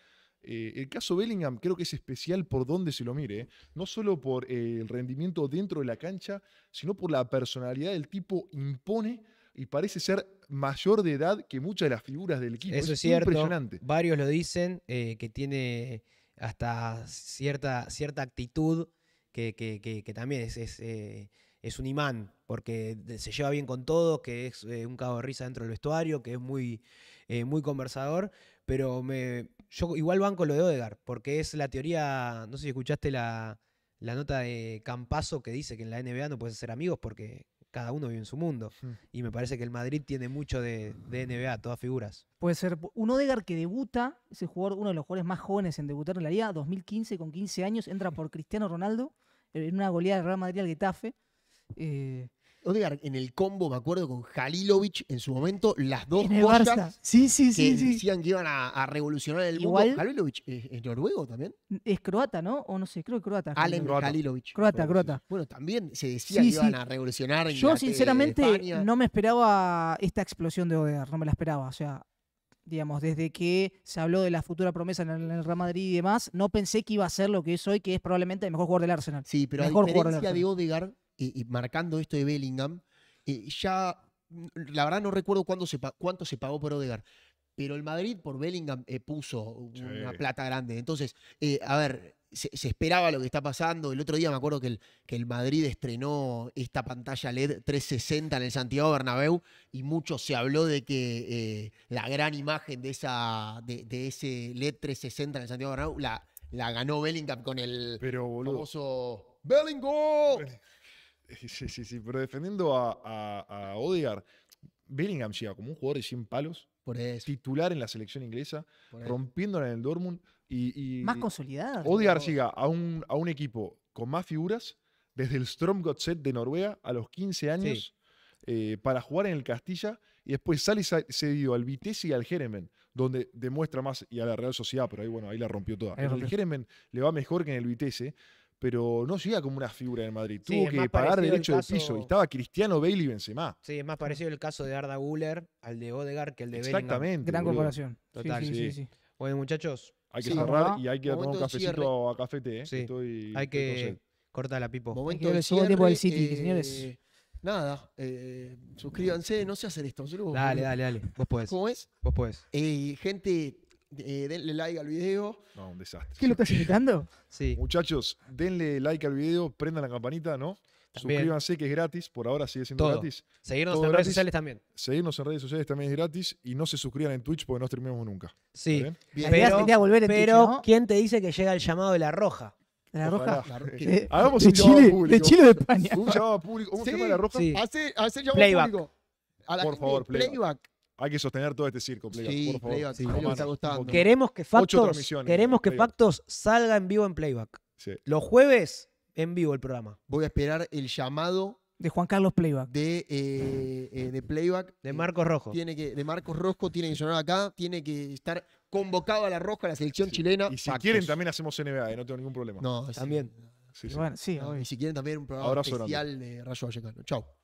Eh, el caso Bellingham creo que es especial por donde se lo mire, ¿eh? no solo por el rendimiento dentro de la cancha, sino por la personalidad del tipo impone y parece ser mayor de edad que muchas de las figuras del equipo. Eso es, cierto. Impresionante. Varios lo dicen, eh, que tiene hasta cierta, cierta actitud que, también es, eh, es, un imán, porque se lleva bien con todo, que es eh, un cabo de risa dentro del vestuario, que es muy, muy conversador, pero me, yo igual banco lo de Odegar, porque es la teoría, no sé si escuchaste la, la nota de Campazo que dice que en la NBA no puedes hacer amigos porque cada uno vive en su mundo. Mm. Y me parece que el Madrid tiene mucho de, NBA, todas figuras. Puede ser un Odegar que debuta, es jugador, uno de los jugadores más jóvenes en debutar en la liga, 2015, con 15 años, entra por Cristiano Ronaldo en una goleada de Real Madrid al Getafe. Eh, Odegar, en el combo, me acuerdo, con Halilovic en su momento, las dos cosas que decían que iban a, revolucionar el mundo. Halilovic eh, es, noruego también. Es croata, ¿no? O no sé, creo que croata. Allen Halilovic. Croata, croata. Bueno, también se decía que iban a revolucionar. Yo, sinceramente, no me esperaba esta explosión de Odegar, no me la esperaba. O sea, digamos, desde que se habló de la futura promesa en el, Real Madrid y demás, no pensé que iba a ser lo que es hoy, que es probablemente el mejor jugador del Arsenal. Sí, pero mejor a diferencia de Odegar, y, marcando esto de Bellingham, eh, ya mm, la verdad no recuerdo cuánto se pagó por Odegar, pero el Madrid por Bellingham eh, puso una plata grande. Entonces, eh, a ver, se, esperaba lo que está pasando. El otro día me acuerdo que el, que el Madrid estrenó esta pantalla LED 360 en el Santiago Bernabéu y mucho se habló de que la gran imagen de, esa, de, ese LED 360 en el Santiago Bernabéu la, ganó Bellingham con el famoso... ¡Bellingham! (laughs) Sí, sí, sí, pero defendiendo a, a, Bellingham llega como un jugador de 100 palos, titular en la selección inglesa, rompiéndola en el Dortmund y... más consolidada. Odegaard llega a un, a un equipo con más figuras desde el Stromgodset de Noruega a los 15 años eh, para jugar en el Castilla y después sale cedido al Vitesse y al Jeremen, donde demuestra más y a la Real Sociedad, pero ahí bueno, ahí la rompió toda. En el Jeremen le va mejor que en el Vitesse pero no llega como una figura en Madrid. Tuvo que pagar derecho de piso. Y estaba Cristiano Bailey y Benzema. Sí, es más parecido el caso de Arda Guller al de Odegar que el de Exactamente. Gran comparación. Total. Sí, sí, sí. Bueno, muchachos. Hay que cerrar y hay que tomar un cafecito a cafete. Eh. Sí. hay que cortar la pipo. Momento de cierre, tiempo del City, eh, señores. Nada, eh, suscríbanse, no se hacen esto. Dale, dale, dale. Vos podés. ¿Cómo es? Vos podés. gente, eh, denle like al video. No, un desastre. ¿Qué lo estás invitando? sí. Muchachos, denle like al video, prendan la campanita, ¿no? Suscríbanse que es gratis, por ahora sigue siendo gratis. Seguirnos en redes sociales también. Seguirnos en redes sociales también es gratis y no se suscriban en Twitch porque no terminamos nunca. Sí. Pero, volver pero ¿quién te dice que llega el llamado de la roja? ¿La roja? La roja. Eh, hagamos de Chile, llamado De Chile de España. Un llamado público. ¿Cómo se llama la roja? ¿hacer llamado Playback. público. por favor, playback hay que sostener todo este circo, por favor. Queremos que Factos, queremos que salga en vivo en Playback. Los jueves, en vivo el programa. Voy a esperar el llamado de Juan Carlos Playback. De, eh, eh, Playback. De Marcos Rojo. Tiene que, de Marcos Rosco. tiene que sonar acá, tiene que estar convocado a la Roja, a la selección chilena. Y si quieren también hacemos NBA, eh, no tengo ningún problema. No, también. Sí, Bueno, y si quieren también un programa especial de Rayo Vallecano. Chao.